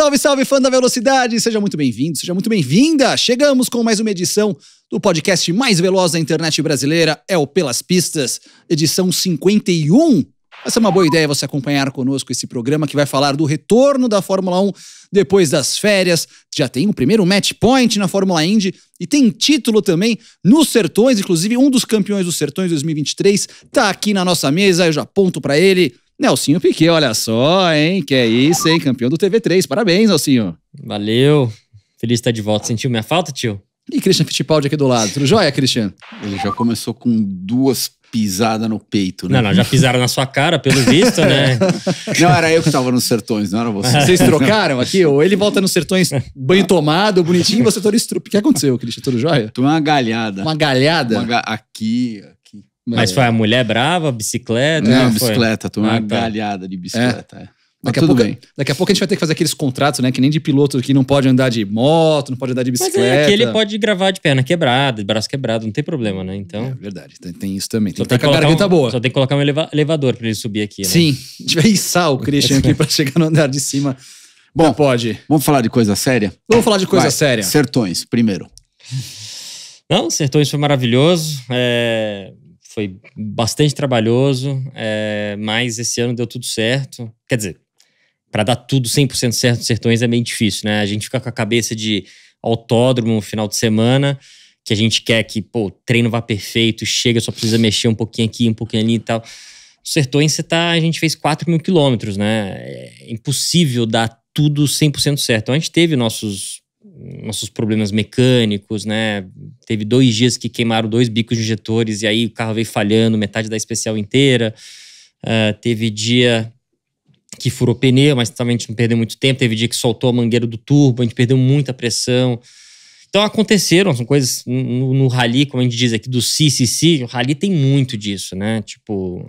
Salve, salve, fã da velocidade! Seja muito bem-vindo, seja muito bem-vinda! Chegamos com mais uma edição do podcast mais veloz da internet brasileira, é o Pelas Pistas, edição 51. Vai ser uma boa ideia você acompanhar conosco esse programa que vai falar do retorno da Fórmula 1 depois das férias. Já tem o primeiro match point na Fórmula Indy e tem título também nos Sertões, inclusive um dos campeões dos Sertões 2023 está aqui na nossa mesa, eu já aponto para ele. Nelsinho Piquet, olha só, hein? Que é isso, hein? Campeão do TV3. Parabéns, Nelsinho. Valeu. Feliz de estar de volta. Sentiu minha falta, tio? E Christian Fittipaldi aqui do lado. Tudo jóia, Christian? Ele já começou com duas pisadas no peito, né? Não, não, já pisaram na sua cara, pelo visto, né? não, era eu que tava nos sertões, não era você. Vocês trocaram aqui? Ou ele volta nos sertões, banho tomado, bonitinho, você todo estrupo. O que aconteceu, Christian? Tudo jóia? Tomei uma galhada. Uma galhada? Uma ga... Aqui, mas é. foi a mulher brava, bicicleta? Não, bicicleta, foi? uma ah, tá. galhada de é. bicicleta. É. Daqui a, pouco, daqui a, pouco, a gente vai ter que fazer aqueles contratos, né? Que nem de piloto que não pode andar de moto, não pode andar de bicicleta. Mas é, aqui ele pode gravar de perna quebrada, de braço quebrado, não tem problema, né? Então. É verdade, tem, tem isso também. Tem só que estar com a garganta um, boa. Só tem que colocar um eleva elevador pra ele subir aqui, né? Sim, a gente vai içar o Christian aqui pra chegar no andar de cima. Bom, não pode. Vamos falar de coisa séria? Vamos falar de coisa vai, séria. Sertões, primeiro. Não, Sertões foi maravilhoso. É, foi bastante trabalhoso, é, mas esse ano deu tudo certo. Quer dizer, para dar tudo 100% certo nos Sertões é meio difícil, né? A gente fica com a cabeça de autódromo no final de semana, que a gente quer que, pô, o treino vá perfeito, chega, só precisa mexer um pouquinho aqui, um pouquinho ali e tal. No Sertões, você tá, a gente fez 4 mil quilômetros, né? É impossível dar tudo 100% certo. Então, a gente teve nossos nossos problemas mecânicos, né? Teve dois dias que queimaram dois bicos de injetores e aí o carro veio falhando, metade da especial inteira. Uh, teve dia que furou pneu, mas também a gente não perdeu muito tempo. Teve dia que soltou a mangueira do turbo, a gente perdeu muita pressão. Então aconteceram, são coisas no, no rally, como a gente diz aqui, do CCC, o rally tem muito disso, né? Tipo,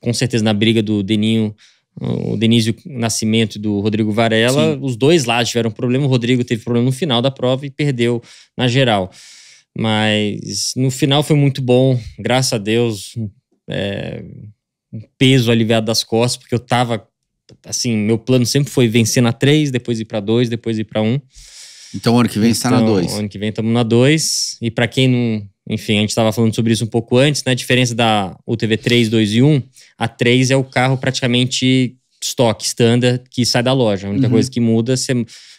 com certeza na briga do Deninho o Denísio Nascimento e do Rodrigo Varela, Sim. os dois lá tiveram problema. O Rodrigo teve problema no final da prova e perdeu na geral. Mas no final foi muito bom, graças a Deus. É, um peso aliviado das costas, porque eu tava assim, meu plano sempre foi vencer na 3, depois ir para 2, depois ir para 1. Um. Então ano que vem tá então, está na 2. Ano que vem estamos na 2 e para quem não enfim, a gente estava falando sobre isso um pouco antes, né? A diferença da UTV 3, 2 e 1, a 3 é o carro praticamente estoque, standard, que sai da loja. A única uhum. coisa que muda, você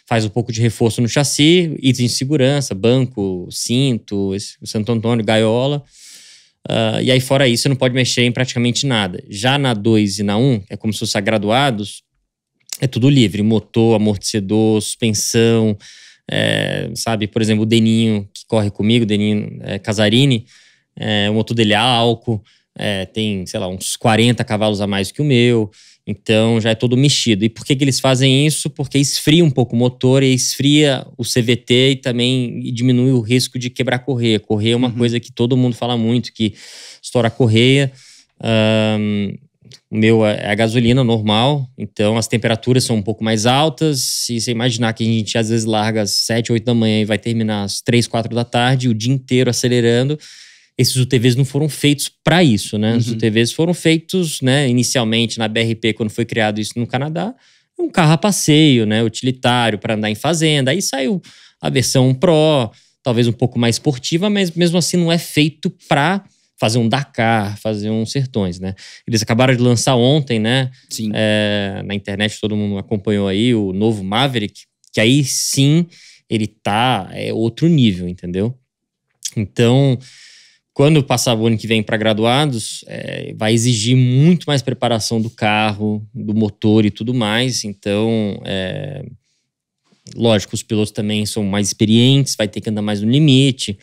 faz um pouco de reforço no chassi, itens de segurança, banco, cinto, Santo Antônio, gaiola. Uh, e aí, fora isso, você não pode mexer em praticamente nada. Já na 2 e na 1, um, é como se fossem graduados, é tudo livre: motor, amortecedor, suspensão, é, sabe, por exemplo, o Deninho, que corre comigo, Deninho é, Casarini, é, o motor dele é álcool, é, tem, sei lá, uns 40 cavalos a mais que o meu, então já é todo mexido. E por que, que eles fazem isso? Porque esfria um pouco o motor e esfria o CVT e também diminui o risco de quebrar correia. Correia é uma uhum. coisa que todo mundo fala muito, que estoura a correia. O meu é, é a gasolina normal, então as temperaturas são um pouco mais altas. Se você imaginar que a gente às vezes larga às 7, 8 da manhã e vai terminar às 3, 4 da tarde, o dia inteiro acelerando, esses UTVs não foram feitos para isso, né? Uhum. Os UTVs foram feitos, né, inicialmente na BRP, quando foi criado isso no Canadá, um carro a passeio, né, utilitário para andar em fazenda. Aí saiu a versão Pro, talvez um pouco mais esportiva, mas mesmo assim não é feito para fazer um Dakar, fazer um Sertões, né? Eles acabaram de lançar ontem, né? Sim. É, na internet todo mundo acompanhou aí o novo Maverick, que aí sim ele tá é outro nível, entendeu? Então, quando passar o ano que vem para graduados, é, vai exigir muito mais preparação do carro, do motor e tudo mais. Então, é, lógico, os pilotos também são mais experientes, vai ter que andar mais no limite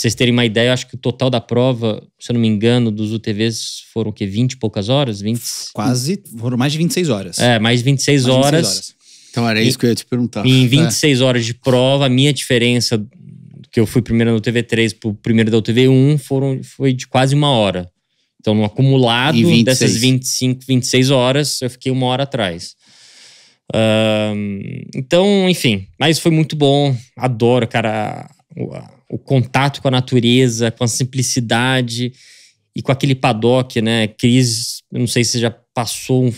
vocês terem uma ideia, eu acho que o total da prova, se eu não me engano, dos UTVs foram o quê? 20 e poucas horas? 20... Quase, foram mais de 26 horas. É, mais 26 mais horas. 26 horas. Então era isso que eu ia te perguntar. Em 26 é. horas de prova, a minha diferença, que eu fui primeiro no TV3 pro primeiro da UTV1, foram, foi de quase uma hora. Então, no acumulado 26. dessas 25, 26 horas, eu fiquei uma hora atrás. Uh, então, enfim, mas foi muito bom. Adoro, cara, o contato com a natureza, com a simplicidade e com aquele paddock, né? Cris, eu não sei se você já passou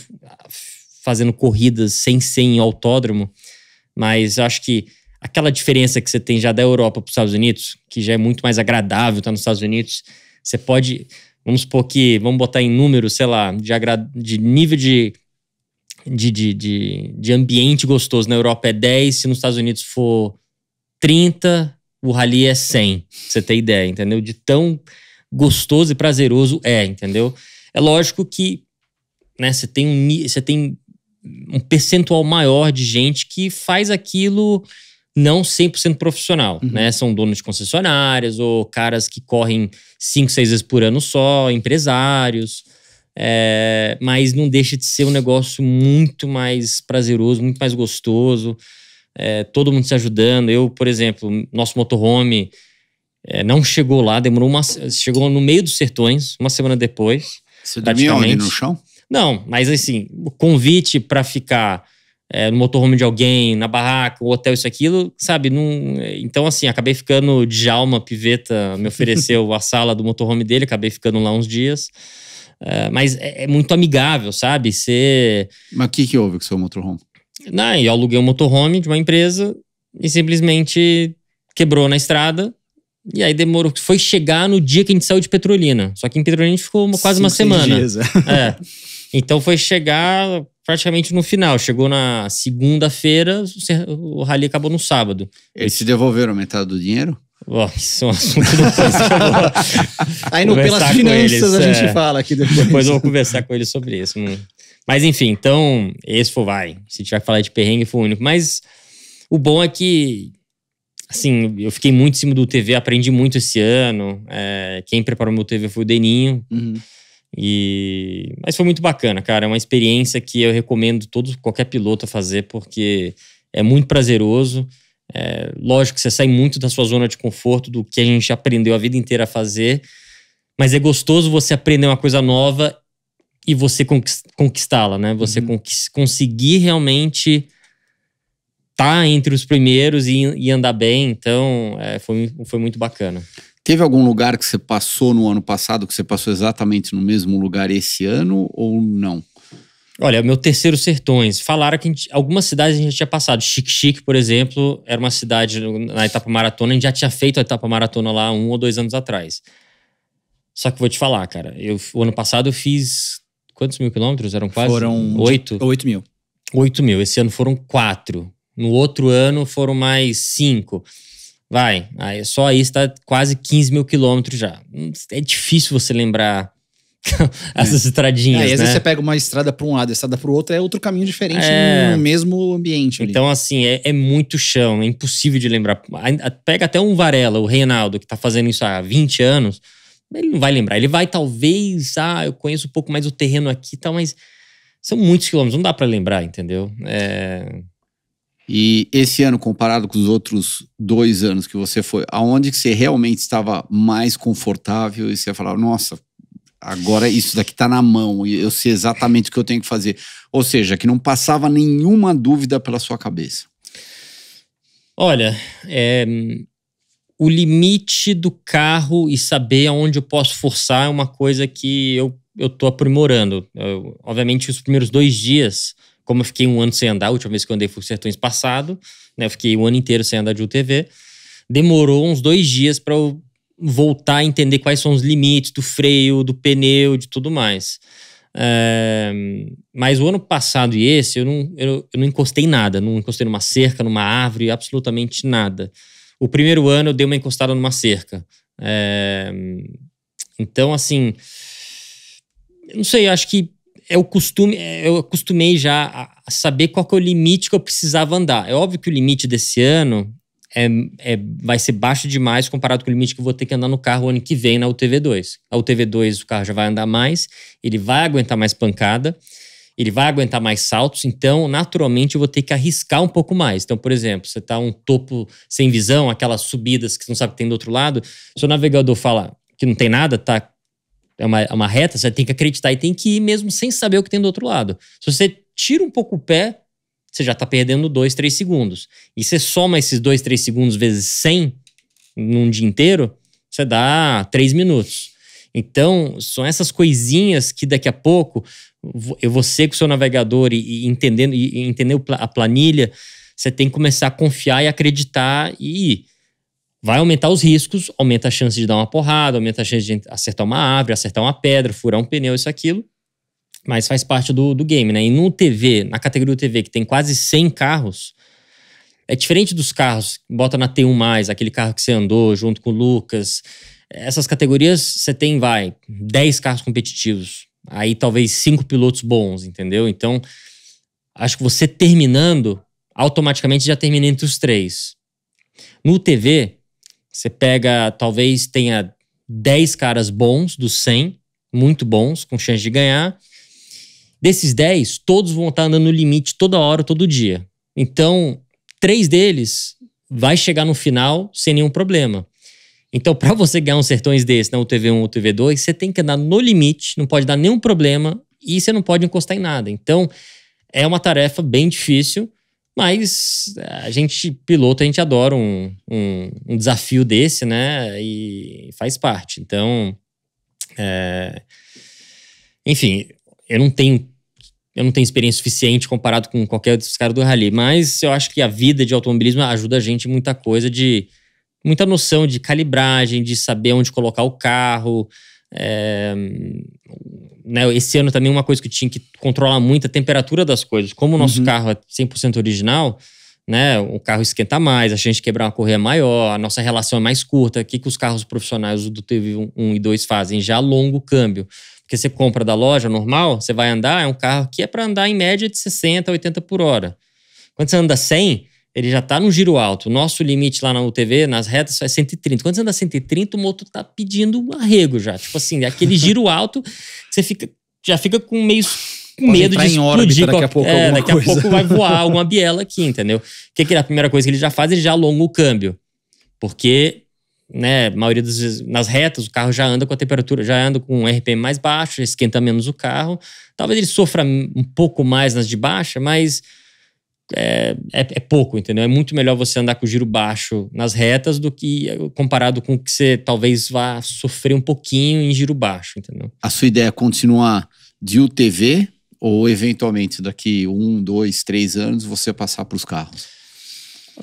fazendo corridas sem ser em autódromo, mas eu acho que aquela diferença que você tem já da Europa para os Estados Unidos, que já é muito mais agradável estar nos Estados Unidos, você pode, vamos supor que, vamos botar em número, sei lá, de, de nível de de, de, de, de, ambiente gostoso na Europa é 10, se nos Estados Unidos for 30, o rally é 100, você tem ideia, entendeu? De tão gostoso e prazeroso é, entendeu? É lógico que né, você tem um, você tem um percentual maior de gente que faz aquilo não 100% profissional, uhum. né? São donos de concessionárias ou caras que correm 5, 6 vezes por ano só, empresários. É, mas não deixa de ser um negócio muito mais prazeroso, muito mais gostoso é, todo mundo se ajudando. Eu, por exemplo, nosso motorhome é, não chegou lá, demorou uma. Chegou no meio dos sertões, uma semana depois. Você dormia onde? No chão? Não, mas assim, o convite para ficar é, no motorhome de alguém, na barraca, o hotel, isso, aquilo, sabe? Num, é, então, assim, acabei ficando. de Djalma Piveta me ofereceu a sala do motorhome dele, acabei ficando lá uns dias. É, mas é, é, muito amigável, sabe? Você. Mas o que, que houve com o seu motorhome? Não, né? e eu aluguei um motorhome de uma empresa e simplesmente quebrou na estrada. E aí demorou. Foi chegar no dia que a gente saiu de Petrolina. Só que em Petrolina a gente ficou quase Cinco, uma semana. Dias, né? é. Então foi chegar praticamente no final. Chegou na segunda-feira, o rally acabou no sábado. Eles te devolveram metade do dinheiro? Oh, isso é um assunto Aí no, pelas finanças eles, a é. gente é... fala aqui depois. Depois eu vou conversar com ele sobre isso. Não... Né? Mas enfim, então, esse foi vai. Se tiver que falar de perrengue, foi o único. Mas o bom é que, assim, eu fiquei muito em cima do TV, aprendi muito esse ano. É, quem preparou meu TV foi o Deninho. Uhum. E... Mas foi muito bacana, cara. É uma experiência que eu recomendo todo, qualquer piloto a fazer, porque é muito prazeroso. É, lógico que você sai muito da sua zona de conforto, do que a gente aprendeu a vida inteira a fazer, mas é gostoso você aprender uma coisa nova e você conquistá-la, né? Você uhum. conseguir realmente estar tá entre os primeiros e, e andar bem. Então, é, foi, foi muito bacana. Teve algum lugar que você passou no ano passado que você passou exatamente no mesmo lugar esse ano ou não? Olha, meu terceiro Sertões. Falaram que gente, algumas cidades a gente tinha passado. Chique-Chique, por exemplo, era uma cidade na etapa maratona. A gente já tinha feito a etapa maratona lá um ou dois anos atrás. Só que vou te falar, cara. Eu, o ano passado eu fiz Quantos mil quilômetros? Eram quase? Foram oito? Oito mil. Oito mil. Esse ano foram quatro. No outro ano foram mais cinco. Vai, aí só aí está quase 15 mil quilômetros já. Hum, é difícil você lembrar essas é. estradinhas. É, às né? vezes você pega uma estrada para um lado, estrada para o outro, é outro caminho diferente é. no mesmo ambiente. Ali. Então, assim, é, é, muito chão, é impossível de lembrar. Pega até um Varela, o Reinaldo, que está fazendo isso há 20 anos ele não vai lembrar. Ele vai, talvez, ah, eu conheço um pouco mais o terreno aqui e tal, mas são muitos quilômetros, não dá para lembrar, entendeu? É... E esse ano, comparado com os outros dois anos que você foi, aonde que você realmente estava mais confortável e você falava, nossa, agora isso daqui está na mão e eu sei exatamente o que eu tenho que fazer. Ou seja, que não passava nenhuma dúvida pela sua cabeça. Olha, é, o limite do carro e saber aonde eu posso forçar é uma coisa que eu eu aprimorando. Eu, obviamente, os primeiros dois dias, como eu fiquei um ano sem andar, a última vez que eu andei foi o Sertões passado, né? Eu fiquei um ano inteiro sem andar de UTV. Demorou uns dois dias para eu voltar a entender quais são os limites do freio, do pneu, de tudo mais. É, mas o ano passado e esse, eu não, eu, eu não encostei nada, não encostei numa cerca, numa árvore, absolutamente nada. O primeiro ano eu dei uma encostada numa cerca. É, então, assim, não sei, acho que é o costume, é, eu acostumei já a saber qual é o limite que eu precisava andar. É óbvio que o limite desse ano é, é, vai ser baixo demais comparado com o limite que eu vou ter que andar no carro ano que vem na UTV2. A UTV2 o carro já vai andar mais, ele vai aguentar mais pancada ele vai aguentar mais saltos, então naturalmente eu vou ter que arriscar um pouco mais. Então, por exemplo, você está um topo sem visão, aquelas subidas que você não sabe que tem do outro lado, se o navegador fala que não tem nada, tá é uma, é uma reta, você tem que acreditar e tem que ir mesmo sem saber o que tem do outro lado. Se você tira um pouco o pé, você já está perdendo 2, 3 segundos. E você soma esses 2, 3 segundos vezes 100 num dia inteiro, você dá 3 minutos. Então, são essas coisinhas que daqui a pouco você com o seu navegador e, e entendendo e, entender a planilha, você tem que começar a confiar e acreditar e Vai aumentar os riscos, aumenta a chance de dar uma porrada, aumenta a chance de acertar uma árvore, acertar uma pedra, furar um pneu, isso, aquilo. Mas faz parte do, do game, né? E no TV, na categoria do TV, que tem quase 100 carros, é diferente dos carros, bota na T1, aquele carro que você andou junto com o Lucas. Essas categorias você tem, vai, 10 carros competitivos aí talvez cinco pilotos bons, entendeu? Então, acho que você terminando, automaticamente já termina entre os três. No TV, você pega, talvez tenha 10 caras bons dos 100, muito bons, com chance de ganhar. Desses 10, todos vão estar andando no limite toda hora, todo dia. Então, três deles vai chegar no final sem nenhum problema. Então, para você ganhar uns sertões desses, não o TV1 ou o TV2, você tem que andar no limite, não pode dar nenhum problema e você não pode encostar em nada. Então, é uma tarefa bem difícil, mas é, a gente, piloto, a gente adora um, um, um desafio desse, né? E faz parte. Então, é... enfim, eu não tenho eu não tenho experiência suficiente comparado com qualquer outro cara do rally, mas eu acho que a vida de automobilismo ajuda a gente em muita coisa de muita noção de calibragem, de saber onde colocar o carro. É, né, esse ano também uma coisa que eu tinha que controlar muito é a temperatura das coisas. Como o nosso uhum. carro é 100% original, né, o carro esquenta mais, a gente quebrar uma correia é maior, a nossa relação é mais curta. O que, que os carros profissionais do TV 1 e 2 fazem? Já longo câmbio. Porque você compra da loja normal, você vai andar, é um carro que é para andar em média de 60 a 80 por hora. Quando você anda 100, ele já está no giro alto. O nosso limite lá na UTV, nas retas, é 130. Quando você anda 130, o motor tá pedindo um arrego já. Tipo assim, é aquele giro alto, você fica, já fica com meio com medo de explodir. Daqui a pouco, é, daqui a pouco vai voar alguma biela aqui, entendeu? O que, que é a primeira coisa que ele já faz? Ele já alonga o câmbio. Porque, né, maioria das vezes, nas retas, o carro já anda com a temperatura, já anda com um RPM mais baixo, esquenta menos o carro. Talvez ele sofra um pouco mais nas de baixa, mas é, é, é, pouco, entendeu? É muito melhor você andar com o giro baixo nas retas do que eh, comparado com o que você talvez vá sofrer um pouquinho em giro baixo, entendeu? A sua ideia é continuar de UTV ou eventualmente daqui um, dois, três anos você passar para os carros?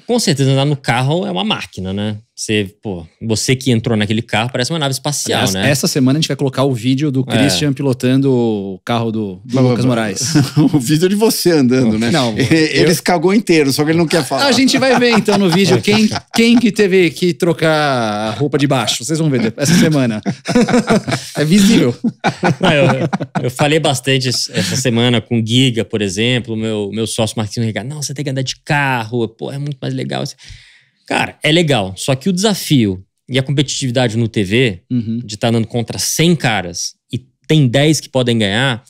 Com certeza, andar no carro é uma máquina, né? Você, pô, você que entrou naquele carro parece uma nave espacial, Aliás, né? Essa semana a gente vai colocar o vídeo do é. Christian é. pilotando o carro do, do Lucas Moraes. o vídeo de você andando, né? Não, ele eu... cagou inteiro, só que ele não quer falar. A gente vai ver então no vídeo quem, quem que teve que trocar a roupa de baixo. Vocês vão ver essa semana. é visível. Não, eu, eu, falei bastante essa semana com o Giga, por exemplo, meu, meu sócio Marquinhos Ricardo. Não, você tem que andar de carro, pô, é muito muito mais legal. Cara, é legal. Só que o desafio e a competitividade no TV, uhum. de estar tá andando contra 100 caras e tem 10 que podem ganhar,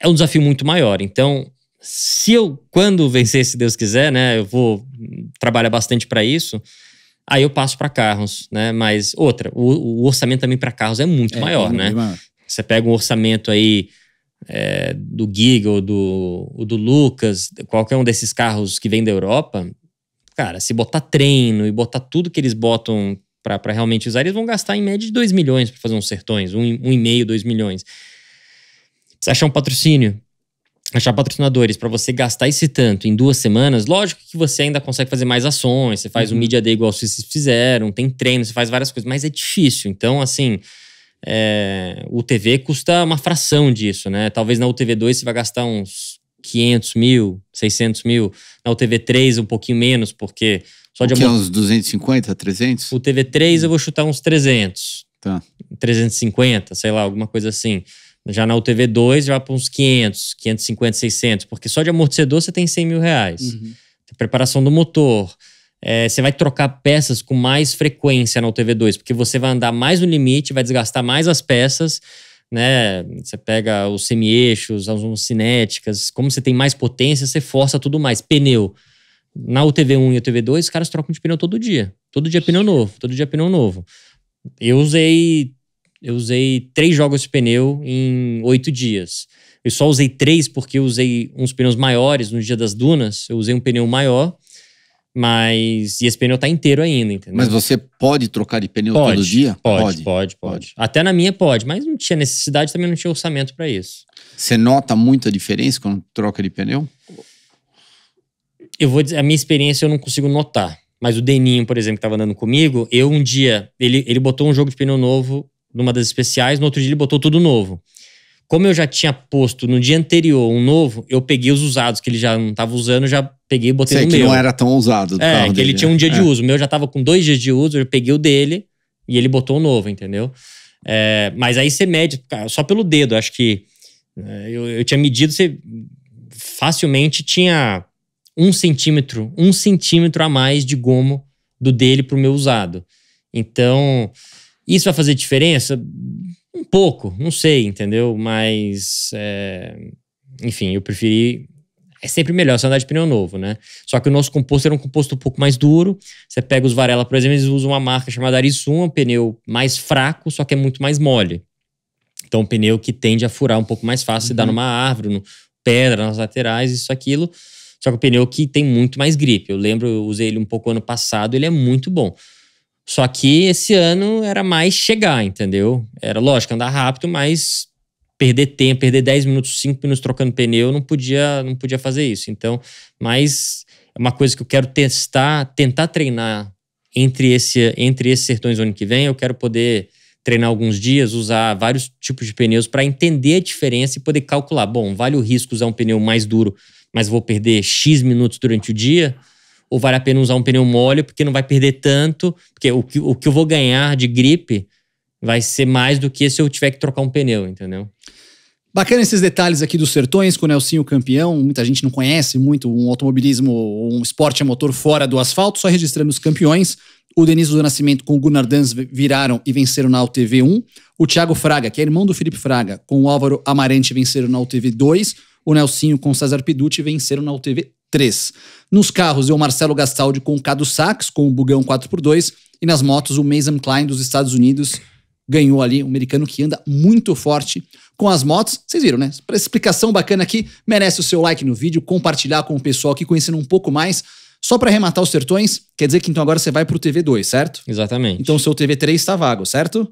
é um desafio muito maior. Então, se eu, quando vencer, se Deus quiser, né, eu vou trabalhar bastante para isso, aí eu passo para carros, né? Mas outra, o, o orçamento também para carros é muito é, maior, é né? Maior. Você pega um orçamento aí é, do Giggle, do, do Lucas, qualquer um desses carros que vem da Europa, Cara, se botar treino e botar tudo que eles botam para realmente usar, eles vão gastar em média de 2 milhões para fazer uns sertões, 1,5, um, um e meio, 2 milhões. Você achar um patrocínio, achar patrocinadores para você gastar esse tanto em duas semanas, lógico que você ainda consegue fazer mais ações, você faz uhum. um Media Day igual vocês fizeram, tem treino, você faz várias coisas, mas é difícil. Então, assim, é, o TV custa uma fração disso, né? Talvez na UTV2 você vai gastar uns 500 mil, 600 mil. Na UTV 3 um pouquinho menos, porque só o de... Que é uns 250, 300? O TV3 eu vou chutar uns 300. Tá. 350, sei lá, alguma coisa assim. Já na UTV2 já para uns 500, 550, 600. Porque só de amortecedor você tem 100 mil reais. Uhum. Preparação do motor. É, você vai trocar peças com mais frequência na UTV2, porque você vai andar mais no limite, vai desgastar mais as peças né? Você pega os semi-eixos, as cinéticas, como você tem mais potência, você força tudo mais. Pneu. Na UTV1 e UTV2, os caras trocam de pneu todo dia. Todo dia é pneu novo, todo dia é pneu novo. Eu usei eu usei três jogos de pneu em oito dias. Eu só usei três porque eu usei uns pneus maiores no dia das dunas. Eu usei um pneu maior mas. E esse pneu tá inteiro ainda, entendeu? Mas você pode trocar de pneu pode, todo dia? Pode pode, pode, pode, pode. Até na minha pode, mas não tinha necessidade, também não tinha orçamento para isso. Você nota muita diferença quando troca de pneu? Eu vou dizer, a minha experiência eu não consigo notar. Mas o Deninho, por exemplo, que tava andando comigo, eu um dia, ele, ele botou um jogo de pneu novo numa das especiais, no outro dia ele botou tudo novo. Como eu já tinha posto no dia anterior um novo, eu peguei os usados que ele já não estava usando, já peguei e botei Sei, no que meu. não era tão usado. é, que dele, ele tinha um dia né? é. de uso. O meu já estava com dois dias de uso, eu peguei o dele e ele botou o novo, entendeu? É, mas aí você mede, ah, só pelo dedo. Acho que é, eu, eu tinha medido, você facilmente tinha um centímetro, um centímetro a mais de gomo do dele para o meu usado. Então, isso vai fazer diferença? Um pouco, não sei, entendeu? Mas, é... enfim, eu preferi. É sempre melhor você andar de pneu novo, né? Só que o nosso composto era um composto um pouco mais duro. Você pega os Varela, por exemplo, eles usam uma marca chamada Arisum, um pneu mais fraco, só que é muito mais mole. Então, um pneu que tende a furar um pouco mais fácil, uhum. se dá numa árvore, no pedra, nas laterais, isso, aquilo. Só que o pneu que tem muito mais gripe. Eu lembro, eu usei ele um pouco ano passado, ele é muito bom. Só que esse ano era mais chegar, entendeu? Era lógico andar rápido, mas perder tempo, perder 10 minutos, 5 minutos trocando pneu, não podia, não podia fazer isso. Então, mas é uma coisa que eu quero testar, tentar treinar entre esse entre esses sertões ano que vem, eu quero poder treinar alguns dias, usar vários tipos de pneus para entender a diferença e poder calcular, bom, vale o risco usar um pneu mais duro, mas vou perder X minutos durante o dia ou vale a pena usar um pneu mole porque não vai perder tanto, porque o que, o que eu vou ganhar de gripe vai ser mais do que se eu tiver que trocar um pneu, entendeu? Bacana esses detalhes aqui dos sertões, com o Nelsinho campeão. Muita gente não conhece muito um automobilismo ou um esporte a motor fora do asfalto, só registrando os campeões. O Denise do Nascimento com o Gunnar Dans viraram e venceram na UTV 1. O Thiago Fraga, que é irmão do Felipe Fraga, com o Álvaro Amarante venceram na UTV 2. O Nelsinho com o César Piducci venceram na UTV 3. Nos carros eu, o Marcelo Gastaldi com o Cado Sacks com o Bugão 4x2, e nas motos o Mason Klein dos Estados Unidos ganhou ali, um americano que anda muito forte com as motos. Vocês viram, né? Para explicação bacana aqui, merece o seu like no vídeo, compartilhar com o pessoal aqui, conhecendo um pouco mais. Só para arrematar os sertões, quer dizer que então agora você vai pro TV2, certo? Exatamente. Então o seu TV3 está vago, certo?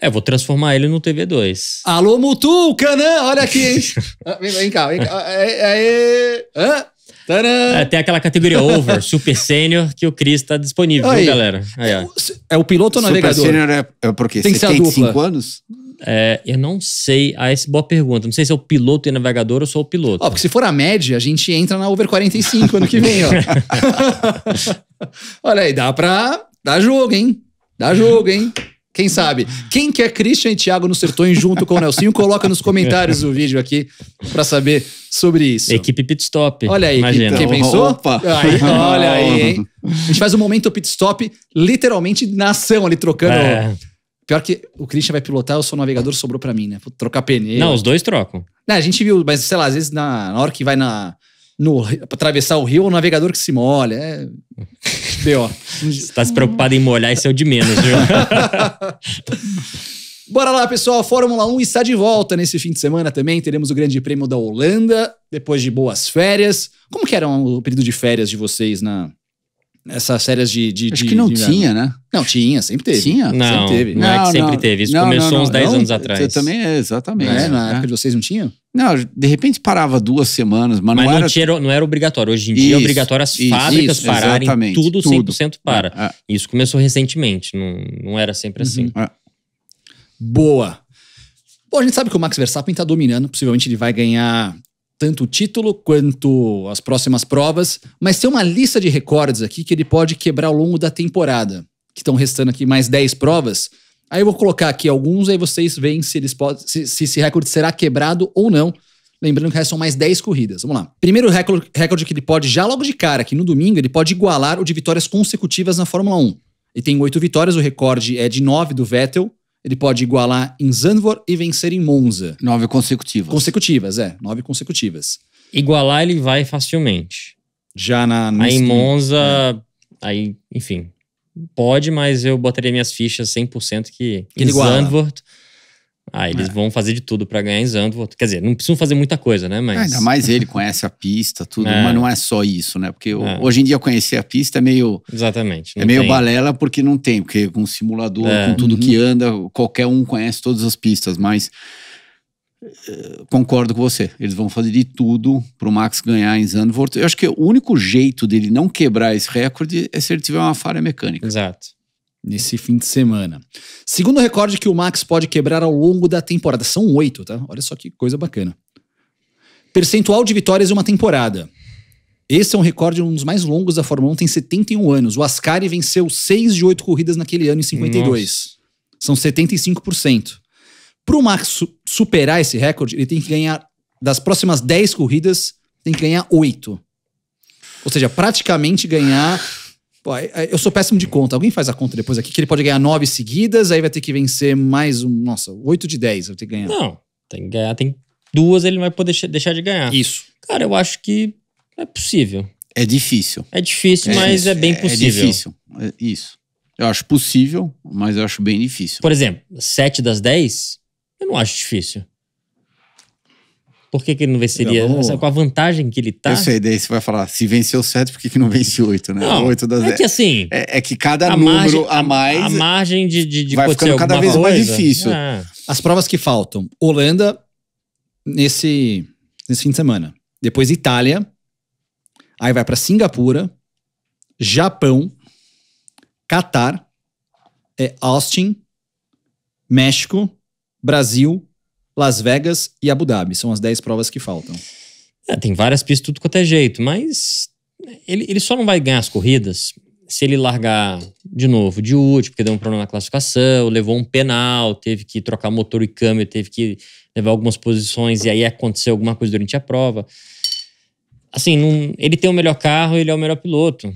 É, vou transformar ele no TV2. Alô, Mutu, Canã, né? olha aqui, hein? Ah, vem, vem, cá, vem cá. Aê, aê. Hã? Tcharam! É, tem aquela categoria over, super sênior, que o Chris tá disponível, Aí. viu, galera? Aí, É o piloto ou navegador? Super sênior é, é porque Tem que ser a 5 anos? É, eu não sei. Ah, essa é boa pergunta. Não sei se é o piloto e navegador ou só o piloto. Ó, porque se for a média, a gente entra na over 45 ano que vem, ó. Olha aí, dá pra. Dá jogo, hein? Dá jogo, hein? Quem sabe? Quem quer é Christian e Thiago no Sertões junto com o Nelsinho, coloca nos comentários o vídeo aqui para saber sobre isso. Equipe pitstop. Olha aí, Imagina. quem, pensou? Opa! Aí, olha aí, hein? A gente faz um momento pitstop literalmente na ação ali, trocando... É. Pior que o Christian vai pilotar, eu sou navegador, sobrou pra mim, né? Vou trocar pneu. Não, os dois trocam. Não, a gente viu, mas sei lá, às vezes na, na hora que vai na, no, pra atravessar o rio, o é navegador que se molha. É... B.O. Você tá se preocupado em molhar, esse é o de menos, viu? Bora lá, pessoal. A Fórmula 1 está de volta nesse fim de semana também. Teremos o Grande Prêmio da Holanda, depois de boas férias. Como que era o período de férias de vocês na, essas séries de. de Acho de, que não de... tinha, né? Não, tinha, sempre teve. Tinha? Não, sempre teve. Não, não é que sempre não, teve. Isso não, começou uns 10 anos atrás. Eu também, é, exatamente. É, na é. época de vocês não tinha? Não, de repente parava duas semanas, mas, mas não, era... não era obrigatório. Hoje em dia é obrigatório as fábricas isso, pararem, exatamente. tudo 100% é, para. É, é. Isso começou recentemente, não, não era sempre assim. Uhum, é. Boa. Bom, a gente sabe que o Max Verstappen está dominando, possivelmente ele vai ganhar tanto o título quanto as próximas provas, mas tem uma lista de recordes aqui que ele pode quebrar ao longo da temporada, que estão restando aqui mais 10 provas. Aí eu vou colocar aqui alguns, aí vocês veem se, eles podem, se, se esse recorde será quebrado ou não. Lembrando que são mais 10 corridas. Vamos lá. Primeiro recorde, recorde que ele pode, já logo de cara, que no domingo, ele pode igualar o de vitórias consecutivas na Fórmula 1. Ele tem oito vitórias, o recorde é de nove do Vettel. Ele pode igualar em Zandvoort e vencer em Monza. Nove consecutivas. Consecutivas, é. Nove consecutivas. Igualar ele vai facilmente. Já na... Aí em Monza, é. aí, enfim, Pode, mas eu botaria minhas fichas 100% que, que em Zandvoort ah, eles é. vão fazer de tudo para ganhar em Zandvoort. Quer dizer, não precisam fazer muita coisa, né? Mas... Ah, ainda mais ele conhece a pista, tudo. É. Mas não é só isso, né? Porque é. hoje em dia conhecer a pista é meio... Exatamente. É meio tem. balela porque não tem. Porque com simulador, é. com tudo uhum. que anda, qualquer um conhece todas as pistas. Mas eh, concordo com você. Eles vão fazer de tudo para o Max ganhar em Zandvoort. Eu acho que o único jeito dele não quebrar esse recorde é se ele tiver uma falha mecânica. Exato nesse fim de semana. Segundo recorde que o Max pode quebrar ao longo da temporada. São oito, tá? Olha só que coisa bacana. Percentual de vitórias em uma temporada. Esse é um recorde, um dos mais longos da Fórmula 1, tem 71 anos. O Ascari venceu 6 de 8 corridas naquele ano em 52. Nossa. São 75%. Para o Max su superar esse recorde, ele tem que ganhar, das próximas 10 corridas, tem que ganhar 8. Ou seja, praticamente ganhar Pô, eu sou péssimo de conta. Alguém faz a conta depois aqui que ele pode ganhar nove seguidas, aí vai ter que vencer mais um. Nossa, oito de dez, vai ter que ganhar. Não, tem que ganhar, tem duas, ele não vai poder deixar de ganhar. Isso. Cara, eu acho que é possível. É difícil. É difícil, é mas é bem é, é possível. É difícil, isso. Eu acho possível, mas eu acho bem difícil. Por exemplo, sete das dez, eu não acho difícil. Por que, que ele não venceria? Não, vamos... Com a vantagem que ele tá. Isso aí, daí você vai falar, se venceu 7, por que, que não vence 8, né? Não, 8 das é que assim. É, é que cada a número margem, a mais. A margem de, de, de vai ficando cada vez coisa. mais difícil. Ah. As provas que faltam: Holanda nesse, nesse fim de semana. Depois Itália. Aí vai para Singapura, Japão, Catar, é Austin, México, Brasil, Las Vegas e Abu Dhabi. São as 10 provas que faltam. É, tem várias pistas, tudo quanto é jeito, mas ele, ele só não vai ganhar as corridas se ele largar de novo de último, porque deu um problema na classificação, levou um penal, teve que trocar motor e câmbio, teve que levar algumas posições e aí aconteceu alguma coisa durante a prova. Assim, ele tem o melhor carro, ele é o melhor piloto.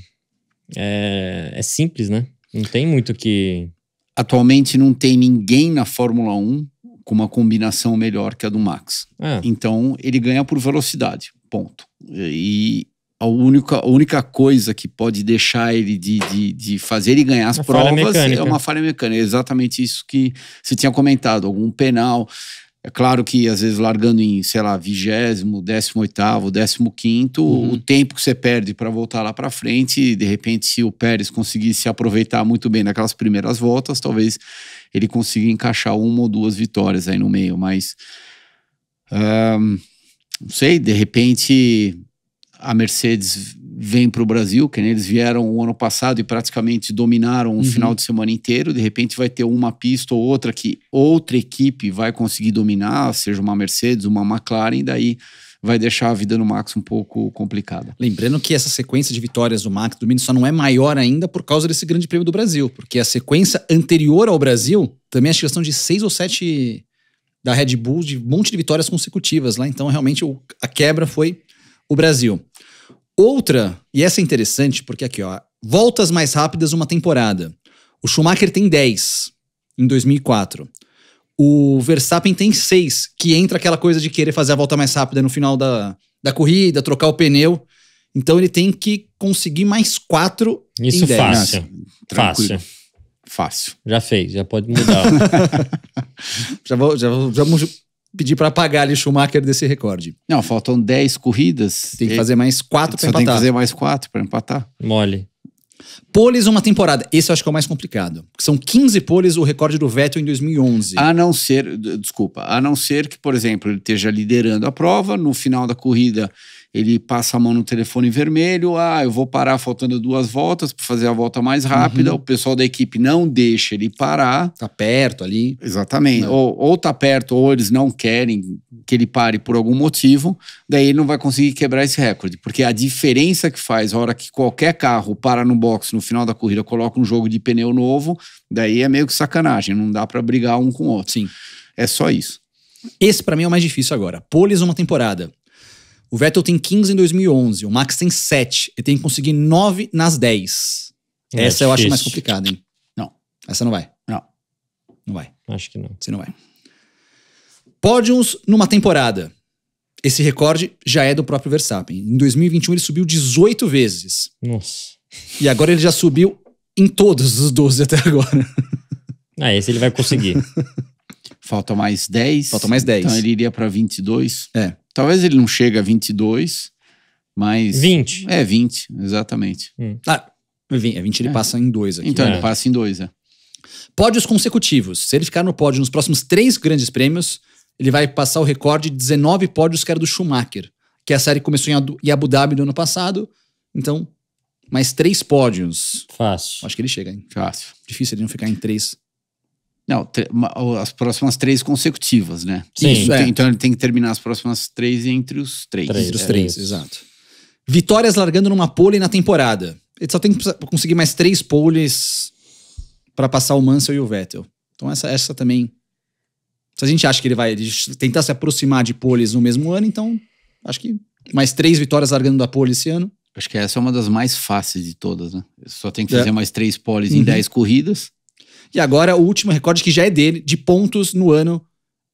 É, é simples, né? Não tem muito que. Atualmente não tem ninguém na Fórmula 1 com uma combinação melhor que a do Max. É. Então ele ganha por velocidade, ponto. E a única, a única coisa que pode deixar ele de, de, de fazer ele ganhar as uma provas é uma falha mecânica, é exatamente isso que você tinha comentado, algum penal. É claro que, às vezes, largando em, sei lá, vigésimo, décimo oitavo, décimo quinto, o uhum. tempo que você perde para voltar lá para frente, de repente, se o Pérez conseguir se aproveitar muito bem naquelas primeiras voltas, talvez ele consiga encaixar uma ou duas vitórias aí no meio. Mas, não sei, de repente, a Mercedes vem para o Brasil, que eles vieram o ano passado e praticamente dominaram o uhum. final de semana inteiro. De repente vai ter uma pista ou outra que outra equipe vai conseguir dominar, seja uma Mercedes, uma McLaren, daí vai deixar a vida no Max um pouco complicada. Lembrando que essa sequência de vitórias do Max do só não é maior ainda por causa desse Grande Prêmio do Brasil, porque a sequência anterior ao Brasil também é que são de seis ou sete da Red Bull de um monte de vitórias consecutivas lá, então realmente a quebra foi o Brasil. Outra, e essa é interessante, porque aqui, ó, voltas mais rápidas uma temporada. O Schumacher tem 10 em 2004. O Verstappen tem 6, que entra aquela coisa de querer fazer a volta mais rápida no final da, da corrida, trocar o pneu. Então ele tem que conseguir mais 4 Isso em 10. fácil. Nossa, fácil. Fácil. Já fez, já pode mudar. já, vou, já, vou, já, pedir para pagar ali Schumacher desse recorde. Não, faltam 10 corridas. Tem que fazer mais 4 para empatar. Tem que fazer mais 4 para empatar. Mole. Poles uma temporada. Esse eu acho que é o mais complicado. São 15 poles o recorde do Vettel em 2011. A não ser, desculpa, a não ser que, por exemplo, ele esteja liderando a prova, no final da corrida ele passa a mão no telefone vermelho, ah, eu vou parar faltando duas voltas para fazer a volta mais rápida, uhum. o pessoal da equipe não deixa ele parar. Tá perto ali. Exatamente. Né. Ou, ou tá perto, ou eles não querem que ele pare por algum motivo, daí ele não vai conseguir quebrar esse recorde, porque a diferença que faz a hora que qualquer carro para no box no final da corrida, coloca um jogo de pneu novo, daí é meio que sacanagem, não dá para brigar um com o outro. Sim. É só isso. Esse para mim é o mais difícil agora. Poles uma temporada. O Vettel tem 15 em 2011, o Max tem 7. Ele tem que conseguir 9 nas 10. É essa difícil. eu acho mais complicada, hein? Não, essa não vai. Não. Não vai. Acho que não. Você não vai. Pódios numa temporada. Esse recorde já é do próprio Verstappen. Em 2021 ele subiu 18 vezes. Nossa. E agora ele já subiu em todos os 12 até agora. Ah, esse ele vai conseguir. Falta mais 10. Falta mais 10. Então ele iria para 22. É. Talvez ele não chegue a 22, mas. 20? É, 20, exatamente. Hum. Ah, é 20 ele é. passa em dois aqui. Então, é. ele passa em dois, é. Pódios consecutivos. Se ele ficar no pódio nos próximos três grandes prêmios, ele vai passar o recorde de 19 pódios que era do Schumacher, que a série começou em Abu Dhabi no ano passado. Então, mais três pódios. Fácil. Acho que ele chega, hein? Fácil. Difícil ele não ficar em três não, as próximas três consecutivas, né? Sim. Isso, é. Então ele tem que terminar as próximas três entre os três. três entre os é três, é. exato. Vitórias largando numa pole na temporada. Ele só tem que conseguir mais três poles para passar o Mansell e o Vettel. Então essa, essa também. Se a gente acha que ele vai tentar se aproximar de poles no mesmo ano, então acho que mais três vitórias largando da pole esse ano. Acho que essa é uma das mais fáceis de todas, né? Só tem que é. fazer é. mais três poles uhum. em dez corridas. E agora o último recorde que já é dele, de pontos no ano.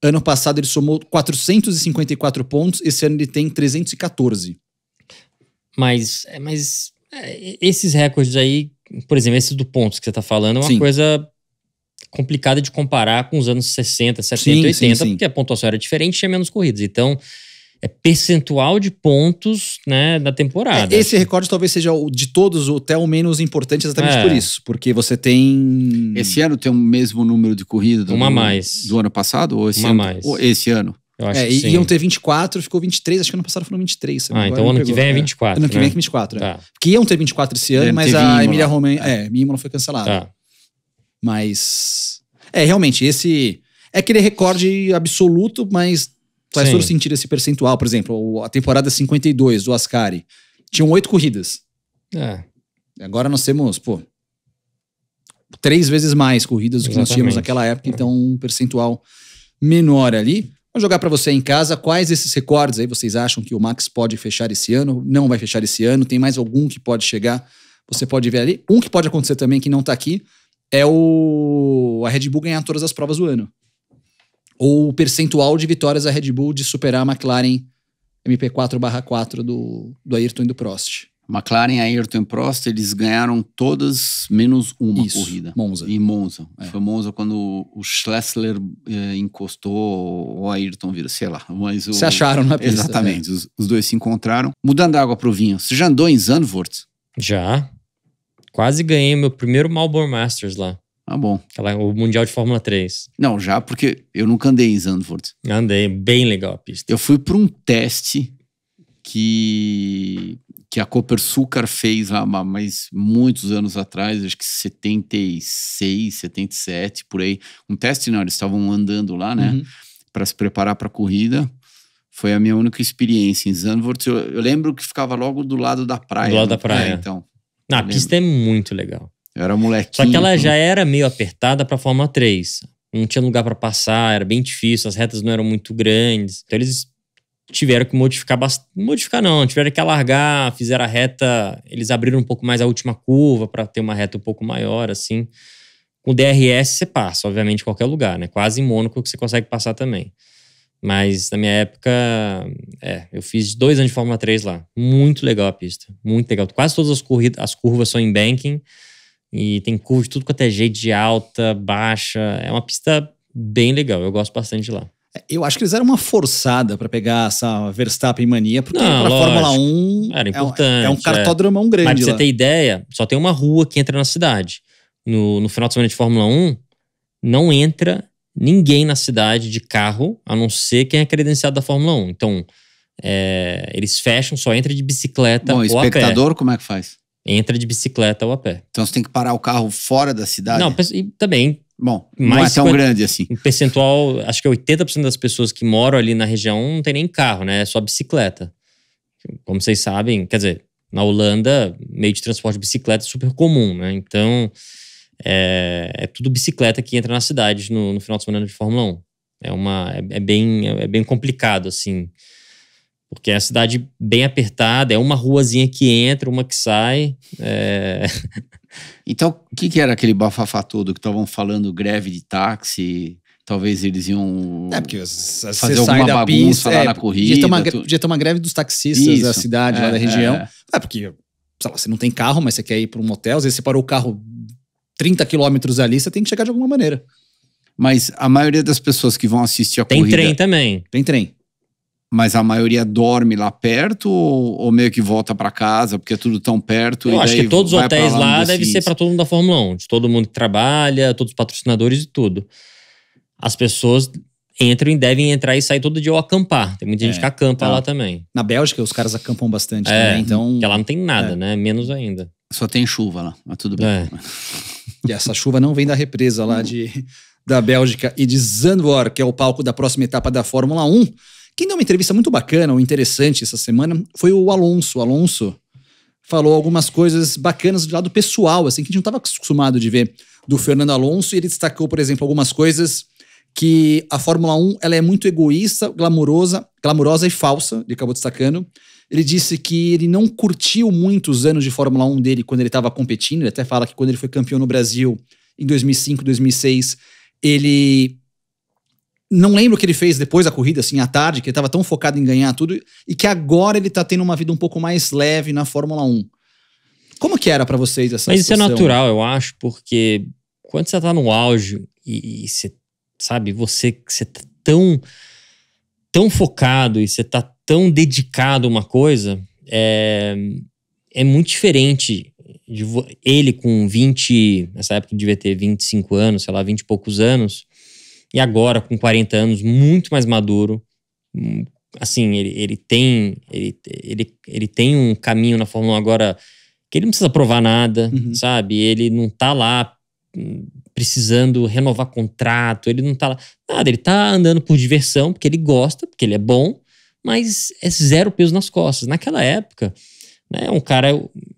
Ano passado ele somou 454 pontos, esse ano ele tem 314. Mas, é, mas é, esses recordes aí, por exemplo, esse do pontos que você está falando, é uma sim. coisa complicada de comparar com os anos 60, 70, sim, 80, sim, porque a pontuação era diferente e tinha menos corridas. Então, é percentual de pontos né, da temporada. É, esse recorde talvez seja o de todos até o menos importante, exatamente é. por isso. Porque você tem. Esse ano tem o mesmo número de corrida Uma mais. do ano passado? Ou esse Uma ano, mais. Ou esse ano? Eu acho é, que sim. Iam ter 24, ficou 23. Acho que ano passado foram 23. Sabe? Ah, Agora então ano pegou. que vem é 24. É. Ano né? que vem é 24. É. Tá. Porque iam ter 24 esse ano, mas a Emília né? Romain. É, não foi cancelada. Tá. Mas. É, realmente, esse. É aquele recorde absoluto, mas Faz Sim. todo sentido esse percentual. Por exemplo, a temporada 52 do Ascari tinham oito corridas. É. Agora nós temos, pô, três vezes mais corridas do que Exatamente. nós tínhamos naquela época, é. então um percentual menor ali. Vou jogar para você em casa quais esses recordes aí vocês acham que o Max pode fechar esse ano, não vai fechar esse ano, tem mais algum que pode chegar, você pode ver ali. Um que pode acontecer também que não tá aqui é o a Red Bull ganhar todas as provas do ano ou o percentual de vitórias da Red Bull de superar a McLaren MP4/4 do, do Ayrton e do Prost. McLaren, Ayrton e Prost, eles ganharam todas menos uma Isso, corrida. Monza. Em Monza. É. Foi Monza quando o Schlesler eh, encostou, o Ayrton virou, sei lá. Mas o, se acharam na pista. Exatamente, é. os, os, dois se encontraram. Mudando a água o vinho, você já andou em Zandvoort? Já. Quase ganhei meu primeiro Marlboro Masters lá. Ah, bom. Aquela, é o Mundial de Fórmula 3. Não, já porque eu nunca andei em Zandvoort. Andei, bem legal a pista. Eu fui para um teste que, que a Copersucar fez lá mas muitos anos atrás, acho que 76, 77, por aí. Um teste, não, eles estavam andando lá, né? Uhum. Para se preparar para a corrida. Foi a minha única experiência em Zandvoort. Eu, eu, lembro que ficava logo do lado da praia. Do lado né? da praia. É, então. Na a pista é muito legal. Eu era molequinho. Só que ela então. já era meio apertada para a Fórmula 3. Não tinha lugar para passar, era bem difícil, as retas não eram muito grandes. Então eles tiveram que modificar bastante. Modificar não, tiveram que alargar, fizeram a reta. Eles abriram um pouco mais a última curva para ter uma reta um pouco maior, assim. Com DRS você passa, obviamente, em qualquer lugar, né? Quase em Mônaco que você consegue passar também. Mas na minha época, é, eu fiz dois anos de Fórmula 3 lá. Muito legal a pista, muito legal. Quase todas as, corridas, as curvas são em banking. E tem curva de tudo quanto é jeito, de alta, baixa. É uma pista bem legal, eu gosto bastante de lá. É, eu acho que eles eram uma forçada para pegar essa Verstappen mania, porque para a Fórmula 1 era importante, é um, é um é. cartódromão é. grande. Mas pra lá. você ter ideia, só tem uma rua que entra na cidade. No, no final de semana de Fórmula 1, não entra ninguém na cidade de carro, a não ser quem é credenciado da Fórmula 1. Então, é, eles fecham, só entra de bicicleta Bom, ou espectador, a pé. como é que faz? entra de bicicleta ou a pé. Então você tem que parar o carro fora da cidade? Não, e também. Bom, não é mais é tão 50, grande assim. Um percentual, acho que 80% das pessoas que moram ali na região não tem nem carro, né? É só bicicleta. Como vocês sabem, quer dizer, na Holanda, meio de transporte de bicicleta é super comum, né? Então, é, é tudo bicicleta que entra na cidade no, no, final de semana de Fórmula 1. É, uma, é, é bem, é bem complicado, assim. Porque é uma cidade bem apertada, é uma ruazinha que entra, uma que sai. É... Então, o que, que, era aquele bafafá todo que estavam falando greve de táxi? Talvez eles iam é porque fazer alguma bagunça pista, lá é, na corrida. Podia ter, uma, tu... podia ter, uma, greve dos taxistas Isso, da cidade, é, lá da é, região. É, é, é porque, sei lá, você não tem carro, mas você quer ir para um motel, às vezes você parou o carro 30 quilômetros ali, você tem que chegar de alguma maneira. Mas a maioria das pessoas que vão assistir a tem corrida... Tem trem também. Tem trem. Mas a maioria dorme lá perto ou, ou meio que volta para casa, porque é tudo tão perto? Eu acho que todos os hotéis lá, lá ser para todo mundo da Fórmula 1, de todo mundo que trabalha, todos os patrocinadores e tudo. As pessoas entram e devem entrar e sair todo dia ou acampar. Tem muita é, gente que acampa é. lá também. Na Bélgica, os caras acampam bastante é, também, então. Porque lá não tem nada, é. né? Menos ainda. Só tem chuva lá, mas tudo bem. É. e essa chuva não vem da represa lá de, da Bélgica e de Zandvoort, que é o palco da próxima etapa da Fórmula 1. Quem deu uma entrevista muito bacana ou interessante essa semana foi o Alonso. O Alonso falou algumas coisas bacanas do lado pessoal, assim, que a gente não estava acostumado de ver do Fernando Alonso. E ele destacou, por exemplo, algumas coisas que a Fórmula 1 ela é muito egoísta, glamourosa, glamourosa e falsa, ele acabou destacando. Ele disse que ele não curtiu muito os anos de Fórmula 1 dele quando ele estava competindo. Ele até fala que quando ele foi campeão no Brasil em 2005, 2006, ele não lembro o que ele fez depois da corrida, assim, à tarde, que ele estava tão focado em ganhar tudo, e que agora ele está tendo uma vida um pouco mais leve na Fórmula 1. Como que era para vocês essa Mas situação? isso é natural, eu acho, porque quando você está no auge e, você, sabe, você, você tá tão, tão focado e você está tão dedicado a uma coisa, é, é muito diferente de ele com 20, nessa época devia ter 25 anos, sei lá, 20 e poucos anos, e agora, com 40 anos, muito mais maduro, assim, ele, ele tem ele, ele, ele tem um caminho na Fórmula 1 agora que ele não precisa provar nada, uhum. sabe? Ele não tá lá hum, precisando renovar contrato, ele não tá lá, nada, ele tá andando por diversão, porque ele gosta, porque ele é bom, mas é zero peso nas costas. Naquela época, né, um cara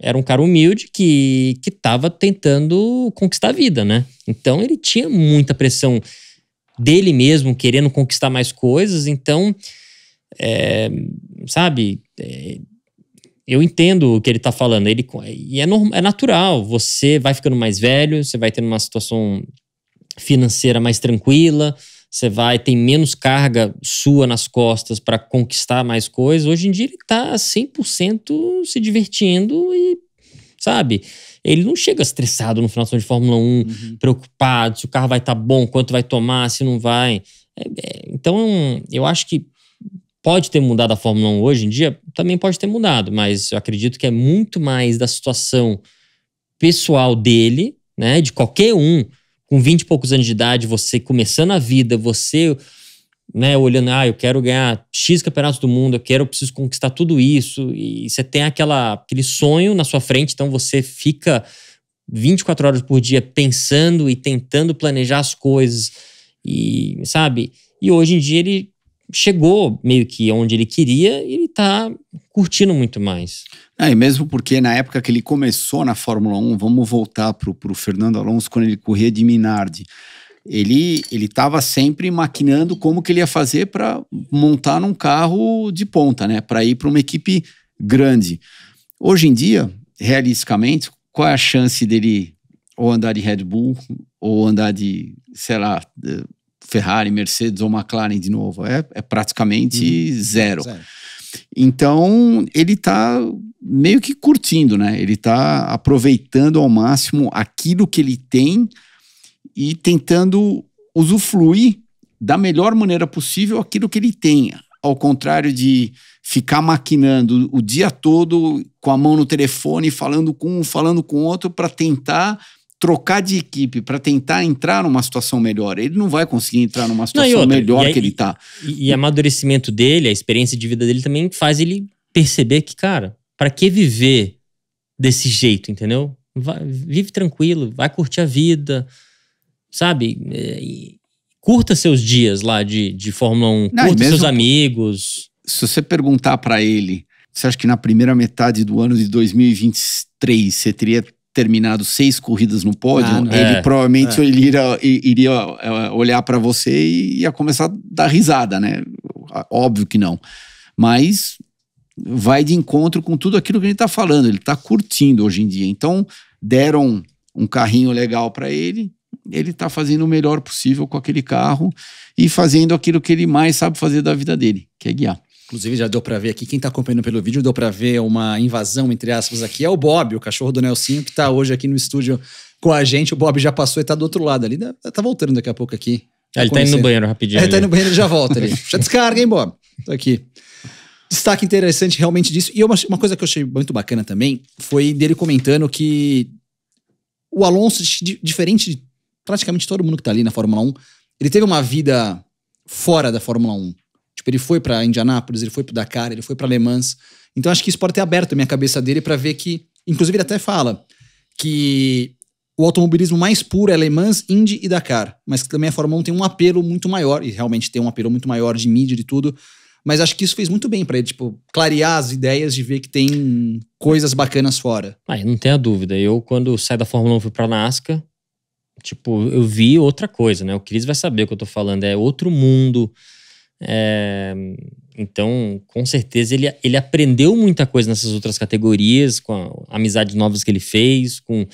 era um cara humilde que que tava tentando conquistar a vida, né? Então ele tinha muita pressão dele mesmo, querendo conquistar mais coisas. Então, é, sabe, é, eu entendo o que ele está falando. Ele, e é, normal, é natural, você vai ficando mais velho, você vai tendo uma situação financeira mais tranquila, você vai tem menos carga sua nas costas para conquistar mais coisas. Hoje em dia ele está 100% se divertindo e, sabe, ele não chega estressado no final de Fórmula 1, uhum. preocupado se o carro vai estar tá bom, quanto vai tomar, se não vai. É, é, então, eu acho que pode ter mudado a Fórmula 1 hoje em dia, também pode ter mudado, mas eu acredito que é muito mais da situação pessoal dele, né, de qualquer um com 20 e poucos anos de idade, você começando a vida, você né, olhando, ah, eu quero ganhar X campeonatos do mundo, eu quero, eu preciso conquistar tudo isso, e você tem aquela, aquele sonho na sua frente, então você fica 24 horas por dia pensando e tentando planejar as coisas, e sabe? E hoje em dia ele chegou meio que onde ele queria e ele tá curtindo muito mais. Ah, e mesmo porque na época que ele começou na Fórmula 1, vamos voltar pro, pro Fernando Alonso quando ele corria de Minardi ele ele estava sempre maquinando como que ele ia fazer para montar num carro de ponta, né? Para ir para uma equipe grande. Hoje em dia, realisticamente, qual é a chance dele ou andar de Red Bull ou andar de, sei lá, Ferrari, Mercedes ou McLaren de novo? É, é praticamente uhum. zero. zero. Então, ele está meio que curtindo, né? Ele está aproveitando ao máximo aquilo que ele tem e tentando usufruir da melhor maneira possível aquilo que ele tenha. Ao contrário de ficar maquinando o dia todo com a mão no telefone, falando com um, falando com outro, para tentar trocar de equipe, para tentar entrar numa situação melhor. Ele não vai conseguir entrar numa situação não, outra, melhor aí, que ele está. E, e amadurecimento dele, a experiência de vida dele também faz ele perceber que, cara, para que viver desse jeito, entendeu? Vai, vive tranquilo, vai curtir a vida, sabe? É, curta seus dias lá de, de Fórmula 1, Não, curta seus amigos. Se você perguntar para ele, você acha que na primeira metade do ano de 2023 você teria terminado seis corridas no pódio, ah, ele é, provavelmente é. Ele iria, iria é, olhar para você e ia começar a dar risada, né? Óbvio que não. Mas vai de encontro com tudo aquilo que ele está falando. Ele está curtindo hoje em dia. Então, deram um carrinho legal para ele, ele está fazendo o melhor possível com aquele carro e fazendo aquilo que ele mais sabe fazer da vida dele, que é guiar. Inclusive, já deu para ver aqui, quem está acompanhando pelo vídeo, deu para ver uma invasão, entre aspas, aqui. É o Bob, o cachorro do Nelsinho, que está hoje aqui no estúdio com a gente. O Bob já passou e está do outro lado ali. Está voltando daqui a pouco aqui. É, ele está indo no banheiro rapidinho. É, ele tá indo no banheiro e já volta ali. já descarga, hein, Bob? Tô aqui. Destaque interessante realmente disso. E uma, uma coisa que eu achei muito bacana também foi dele comentando que o Alonso, diferente de praticamente todo mundo que tá ali na Fórmula 1, ele teve uma vida fora da Fórmula 1. Tipo, ele foi para Indianápolis, ele foi pro Dakar, ele foi para Le Mans. Então acho que isso pode ter aberto a minha cabeça dele para ver que, inclusive ele até fala que o automobilismo mais puro é Le Mans, Indy e Dakar, mas que também a Fórmula 1 tem um apelo muito maior e realmente tem um apelo muito maior de mídia de tudo. Mas acho que isso fez muito bem para ele, tipo, clarear as ideias de ver que tem coisas bacanas fora. Ah, não tenha a dúvida. Eu, quando saí da Fórmula 1, fui pra NASCAR. Tipo, eu vi outra coisa, né? O Cris vai saber o que eu tô falando. É outro mundo. É... Então, com certeza, ele, ele aprendeu muita coisa nessas outras categorias, com amizades novas que ele fez, com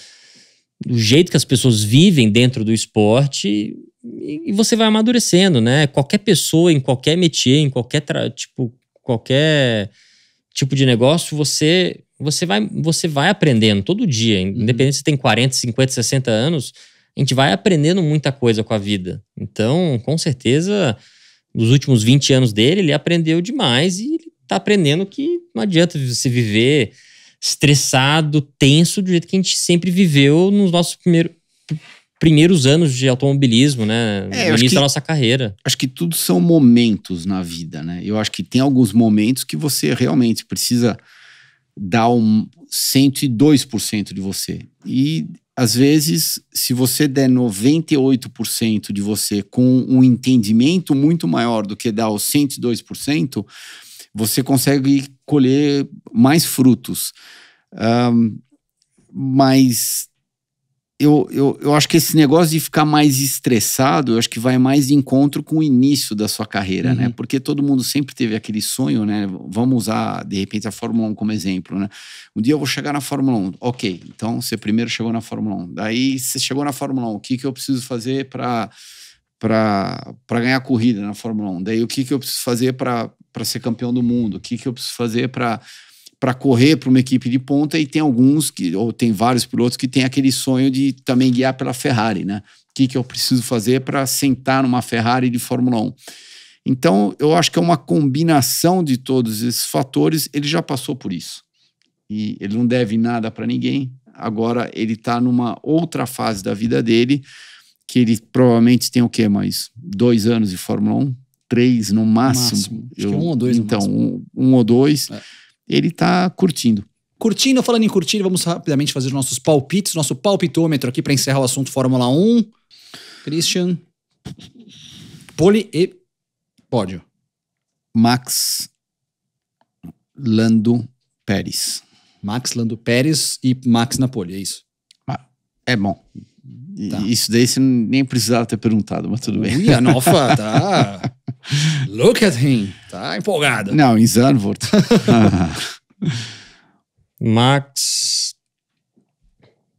o jeito que as pessoas vivem dentro do esporte. E, e você vai amadurecendo, né? Qualquer pessoa, em qualquer métier, em qualquer, tipo, qualquer tipo de negócio, você você vai, você vai aprendendo todo dia, uhum. independente uhum. se tem 40, 50, 60 anos, a gente vai aprendendo muita coisa com a vida. Então, com certeza, nos últimos 20 anos dele, ele aprendeu demais e ele tá aprendendo que não adianta você viver estressado, tenso, do jeito que a gente sempre viveu nos nossos primeiros, primeiros anos de automobilismo, né? É, no início que, da nossa carreira. Acho que tudo são momentos na vida, né? Eu acho que tem alguns momentos que você realmente precisa dar um 102% de você. E às vezes, se você der 98% de você com um entendimento muito maior do que dar os 102%, você consegue colher mais frutos. Um, mas eu, eu, eu acho que esse negócio de ficar mais estressado, eu acho que vai mais de encontro com o início da sua carreira, né? uhum. né? Porque todo mundo sempre teve aquele sonho, né? Vamos usar, de repente, a Fórmula 1 como exemplo, né? Um dia eu vou chegar na Fórmula 1. Ok, então você primeiro chegou na Fórmula 1. Daí você chegou na Fórmula 1, o que, que eu preciso fazer para para ganhar corrida na Fórmula 1? Daí o que, que eu preciso fazer para ser campeão do mundo? O que, que eu preciso fazer para para correr para uma equipe de ponta e tem alguns que ou tem vários pilotos que tem aquele sonho de também guiar pela Ferrari, né? O que, que eu preciso fazer para sentar numa Ferrari de Fórmula 1? Então, eu acho que é uma combinação de todos esses fatores. Ele já passou por isso e ele não deve nada para ninguém. Agora ele está numa outra fase da vida dele que ele provavelmente tem o quê? Mais dois anos de Fórmula 1, três no máximo. máximo. Eu, um ou dois. Então, um, um, ou dois. É ele está curtindo. Curtindo, falando em curtir, vamos rapidamente fazer os nossos palpites, nosso palpitômetro aqui para encerrar o assunto Fórmula 1. Christian, pole e pódio. Max Lando Pérez. Max Lando Pérez e Max Napoli, é isso? É bom. Tá. Isso daí você nem precisava ter perguntado, mas tudo bem. Ui, a Nova tá Look at him. Tá empolgado. Não, em Zandvoort. Max.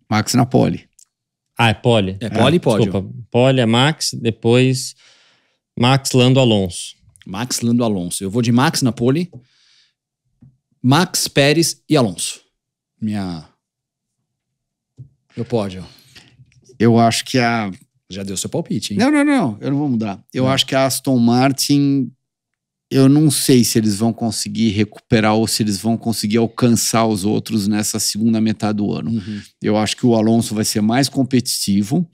Max na pole. Ah, é pole. É pole é, e ah, pódio. Desculpa. Pole é Max, depois Max Lando Alonso. Max Lando Alonso. Eu vou de Max na pole, Max Pérez e Alonso. Minha. eu pódio. Eu acho que a já deu seu palpite, hein? Não, não, não. Eu não vou mudar. Eu não. acho que a Aston Martin. Eu não sei se eles vão conseguir recuperar ou se eles vão conseguir alcançar os outros nessa segunda metade do ano. Uhum. Eu acho que o Alonso vai ser mais competitivo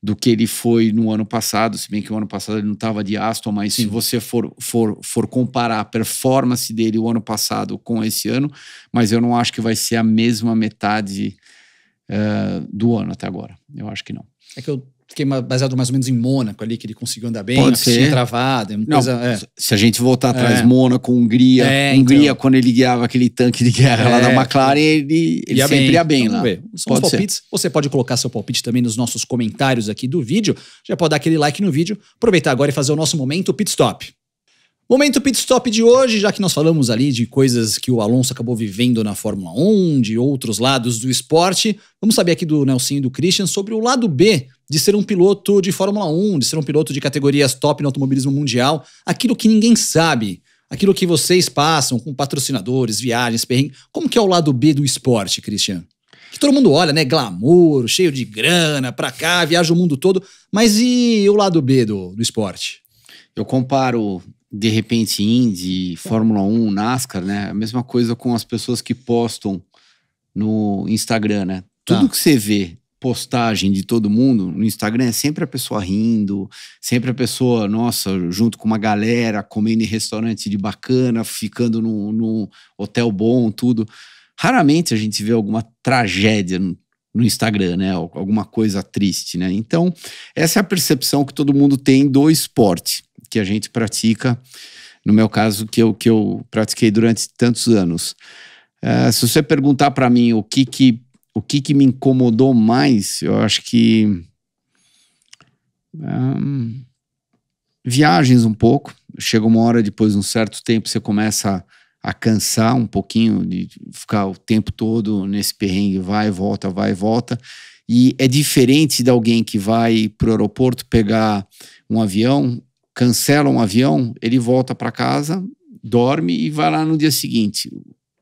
do que ele foi no ano passado, se bem que o ano passado ele não estava de Aston, mas Sim. se você for, for, for comparar a performance dele o ano passado com esse ano, mas eu não acho que vai ser a mesma metade uh, do ano até agora. Eu acho que não. É que eu Fiquei baseado mais ou menos em Mônaco ali, que ele conseguiu andar bem, Pode ser. Não, coisa, é. Se a gente voltar atrás, é. Mônaco, Hungria. É, então. Hungria, então. quando ele guiava aquele tanque de guerra lá da é. McLaren, ele, ele ia sempre bem. ia bem então, lá. São pode os palpites. Ser. Você pode colocar seu palpite também nos nossos comentários aqui do vídeo. Já pode dar aquele like no vídeo. Aproveitar agora e fazer o nosso momento pit stop. Momento pit stop de hoje, já que nós falamos ali de coisas que o Alonso acabou vivendo na Fórmula 1, de outros lados do esporte, vamos saber aqui do Nelson e do Christian sobre o lado B de ser um piloto de Fórmula 1, de ser um piloto de categorias top no automobilismo mundial, aquilo que ninguém sabe, aquilo que vocês passam com patrocinadores, viagens, perrengue. Como que é o lado B do esporte, Christian? Que todo mundo olha, né? Glamour, cheio de grana, pra cá, viaja o mundo todo. Mas e o lado B do, do esporte? Eu comparo, de repente, Indy, Fórmula 1, NASCAR, né? A mesma coisa com as pessoas que postam no Instagram, né? Tá. Tudo tá. que você vê postagem de todo mundo no Instagram é sempre a pessoa rindo, sempre a pessoa, nossa, junto com uma galera, comendo em restaurante de bacana, ficando num, hotel bom, tudo. Raramente a gente vê alguma tragédia no, no Instagram, né? Alguma coisa triste, né? Então, essa é a percepção que todo mundo tem do esporte que a gente pratica, no meu caso, que eu, que eu pratiquei durante tantos anos. Eh, se você perguntar para mim o que, que o que, que me incomodou mais, eu acho que. viagens um pouco. Chega uma hora, depois de um certo tempo, você começa a, a cansar um pouquinho de ficar o tempo todo nesse perrengue, vai, volta, vai, volta. E é diferente de alguém que vai para o aeroporto pegar um avião, cancela um avião, ele volta para casa, dorme e vai lá no dia seguinte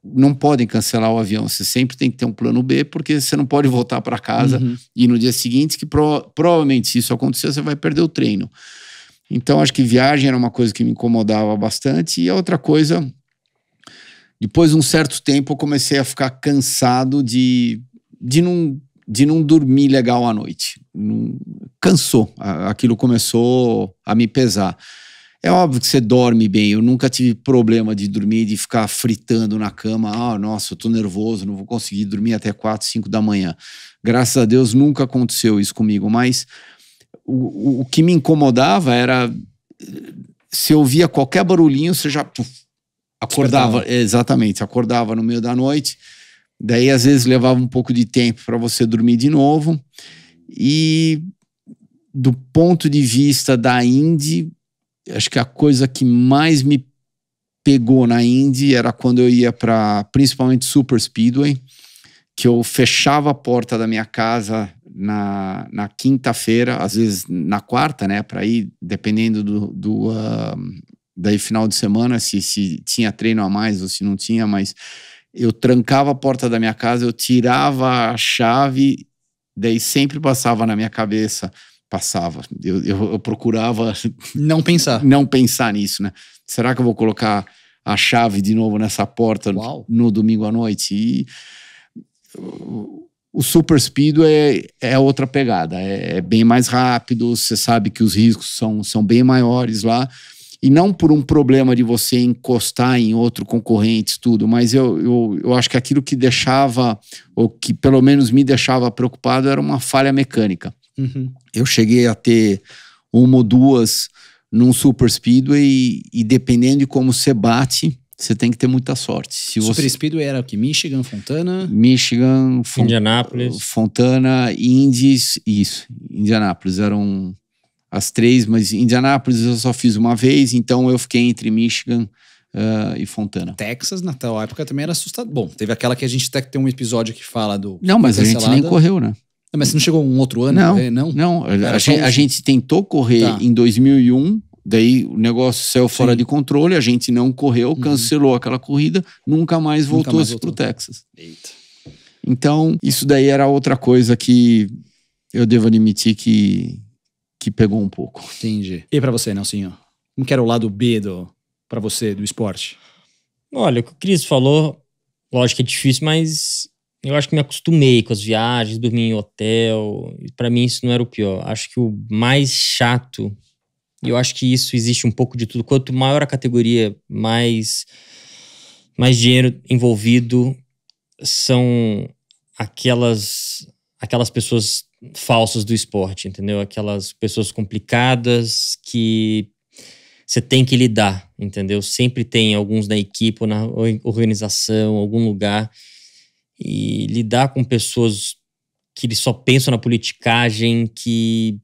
não podem cancelar o avião. Você sempre tem que ter um plano B, porque você não pode voltar para casa uhum. e no dia seguinte, que pro, provavelmente se isso acontecer, você vai perder o treino. Então, acho que viagem era uma coisa que me incomodava bastante. E a outra coisa, depois de um certo tempo, eu comecei a ficar cansado de, de, não, de não dormir legal à noite. Não, cansou. Aquilo começou a me pesar. É óbvio que você dorme bem. Eu nunca tive problema de dormir, de ficar fritando na cama. Ah, nossa, eu tô nervoso, não vou conseguir dormir até 4, 5 da manhã. Graças a Deus nunca aconteceu isso comigo, mas o, o que me incomodava era eh, se eu via qualquer barulhinho, você já puf, acordava. exatamente, acordava no meio da noite. Daí às vezes levava um pouco de tempo para você dormir de novo. E do ponto de vista da Indy, acho que a coisa que mais me pegou na Indy era quando eu ia para principalmente Super Speedway, que eu fechava a porta da minha casa na, na quinta-feira, às vezes na quarta, né, para ir, dependendo do, do uh, daí final de semana, se, se tinha treino a mais ou se não tinha, mas eu trancava a porta da minha casa, eu tirava a chave, daí sempre passava na minha cabeça passava. Eu, eu, eu, procurava. Não pensar. Não pensar nisso, né? Será que eu vou colocar a chave de novo nessa porta no, no, domingo à noite? E. O Super Speed é, é outra pegada, é, é bem mais rápido, você sabe que os riscos são, são bem maiores lá, e não por um problema de você encostar em outro concorrente, tudo, mas eu, eu, eu acho que aquilo que deixava, ou que pelo menos me deixava preocupado, era uma falha mecânica. Uhum. Eu cheguei a ter uma ou duas num super speedway e, e dependendo de como você bate, você tem que ter muita sorte. Se super você... speedway era o que? Michigan, Fontana? Michigan, Fon... Indianápolis. Fontana, Indies, isso. Indianápolis eram as três, mas Indianápolis eu só fiz uma vez, então eu fiquei entre Michigan Uh, e Fontana. Texas, na tal época, também era assustador. Bom, teve aquela que a gente até tem um episódio que fala do. Não, mas a gente nem correu, né? mas você não chegou um outro ano? Não, é, não. não. A, gente, a gente tentou correr tá. em 2001, daí o negócio saiu fora Sim. de controle, a gente não correu, uhum. cancelou uhum. aquela corrida, nunca mais voltou nunca mais pro Texas. Eita. Então, isso daí era outra coisa que eu devo admitir que, que pegou um pouco. Entendi. E para você, Nelsinho? Como que era o lado B do para você do esporte? Olha, o que o Cris falou, lógico que é difícil, mas eu acho que me acostumei com as viagens, dormir em hotel. Para mim isso não era o pior. Acho que o mais chato, e eu acho que isso existe um pouco de tudo. Quanto maior a categoria, mais mais dinheiro envolvido são aquelas aquelas pessoas falsas do esporte, entendeu? Aquelas pessoas complicadas que você tem que lidar, entendeu? Sempre tem alguns na equipe ou na organização, algum lugar e lidar com pessoas que só pensam na politicagem, que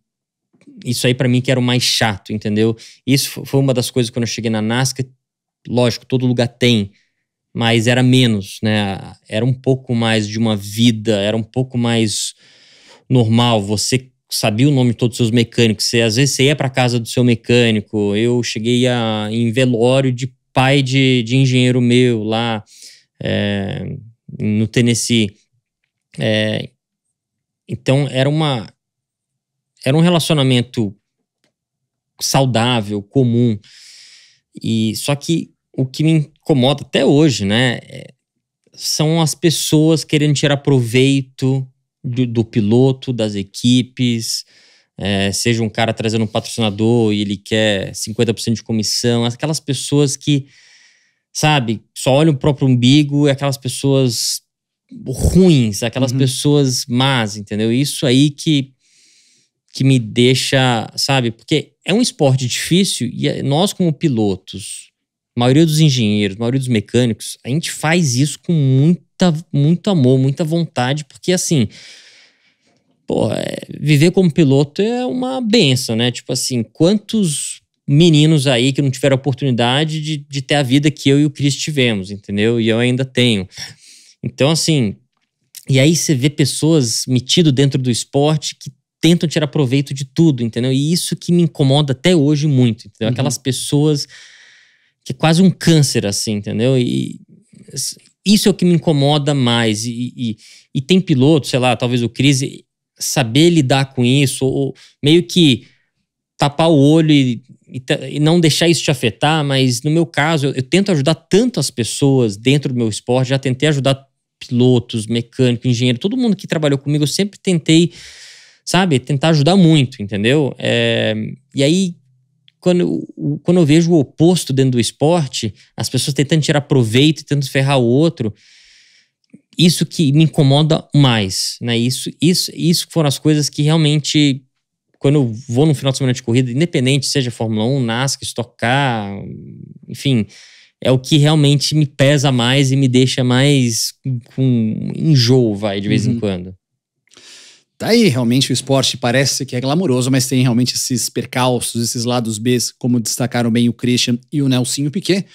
isso aí para mim que era o mais chato, entendeu? Isso foi uma das coisas quando eu cheguei na NASCA, lógico, todo lugar tem, mas era menos, né? Era um pouco mais de uma vida, era um pouco mais normal, você sabia o nome de todos os seus mecânicos, você, às vezes você ia para casa do seu mecânico, eu cheguei a, em velório de pai de, de engenheiro meu lá, é, no Tennessee. É, então era uma era um relacionamento saudável, comum. E só que o que me incomoda até hoje, né, é, são as pessoas querendo tirar proveito do, do piloto, das equipes, é, seja um cara trazendo um patrocinador e ele quer 50% de comissão, aquelas pessoas que, sabe, só olham o próprio umbigo, e é aquelas pessoas ruins, aquelas uhum. pessoas más, entendeu? Isso aí que que me deixa, sabe? Porque é um esporte difícil e eh, nós como pilotos, maioria dos engenheiros, maioria dos mecânicos, a gente faz isso com muita muito amor, muita vontade, porque assim, pô, é, viver como piloto é uma benção, né? Tipo assim, quantos meninos aí que não tiveram oportunidade de, de ter a vida que eu e o Cris tivemos, entendeu? E eu ainda tenho. Então, assim, e aí você vê pessoas metido dentro do esporte que tentam tirar proveito de tudo, entendeu? E isso que me incomoda até hoje muito, entendeu? Uhum. Aquelas uhum. pessoas que é quase um câncer, assim, entendeu? E isso é o que me incomoda mais. E, e, e tem piloto, sei lá, talvez o Cris, saber lidar com isso, ou meio que tapar o olho e e, e, não deixar isso te afetar, mas no meu caso, eu, eu, tento ajudar tantas pessoas dentro do meu esporte, já tentei ajudar pilotos, mecânico, engenheiro, todo mundo que trabalhou comigo, eu sempre tentei, sabe, tentar ajudar muito, entendeu? É, e aí, quando eu, quando eu vejo o oposto dentro do esporte, as pessoas tentando tirar proveito, tentando ferrar o outro, isso que me incomoda mais, né? Isso, isso, isso foram as coisas que realmente quando eu vou no final de semana de corrida, independente seja Fórmula 1, NASCAR, Stock Car, enfim, é o que realmente me pesa mais e me deixa mais com enjoo, vai, de vez uhum. em quando. Tá aí, realmente o esporte parece que é glamouroso, mas tem realmente esses percalços, esses lados B, como destacaram bem o Christian e o Nelsinho Piquet.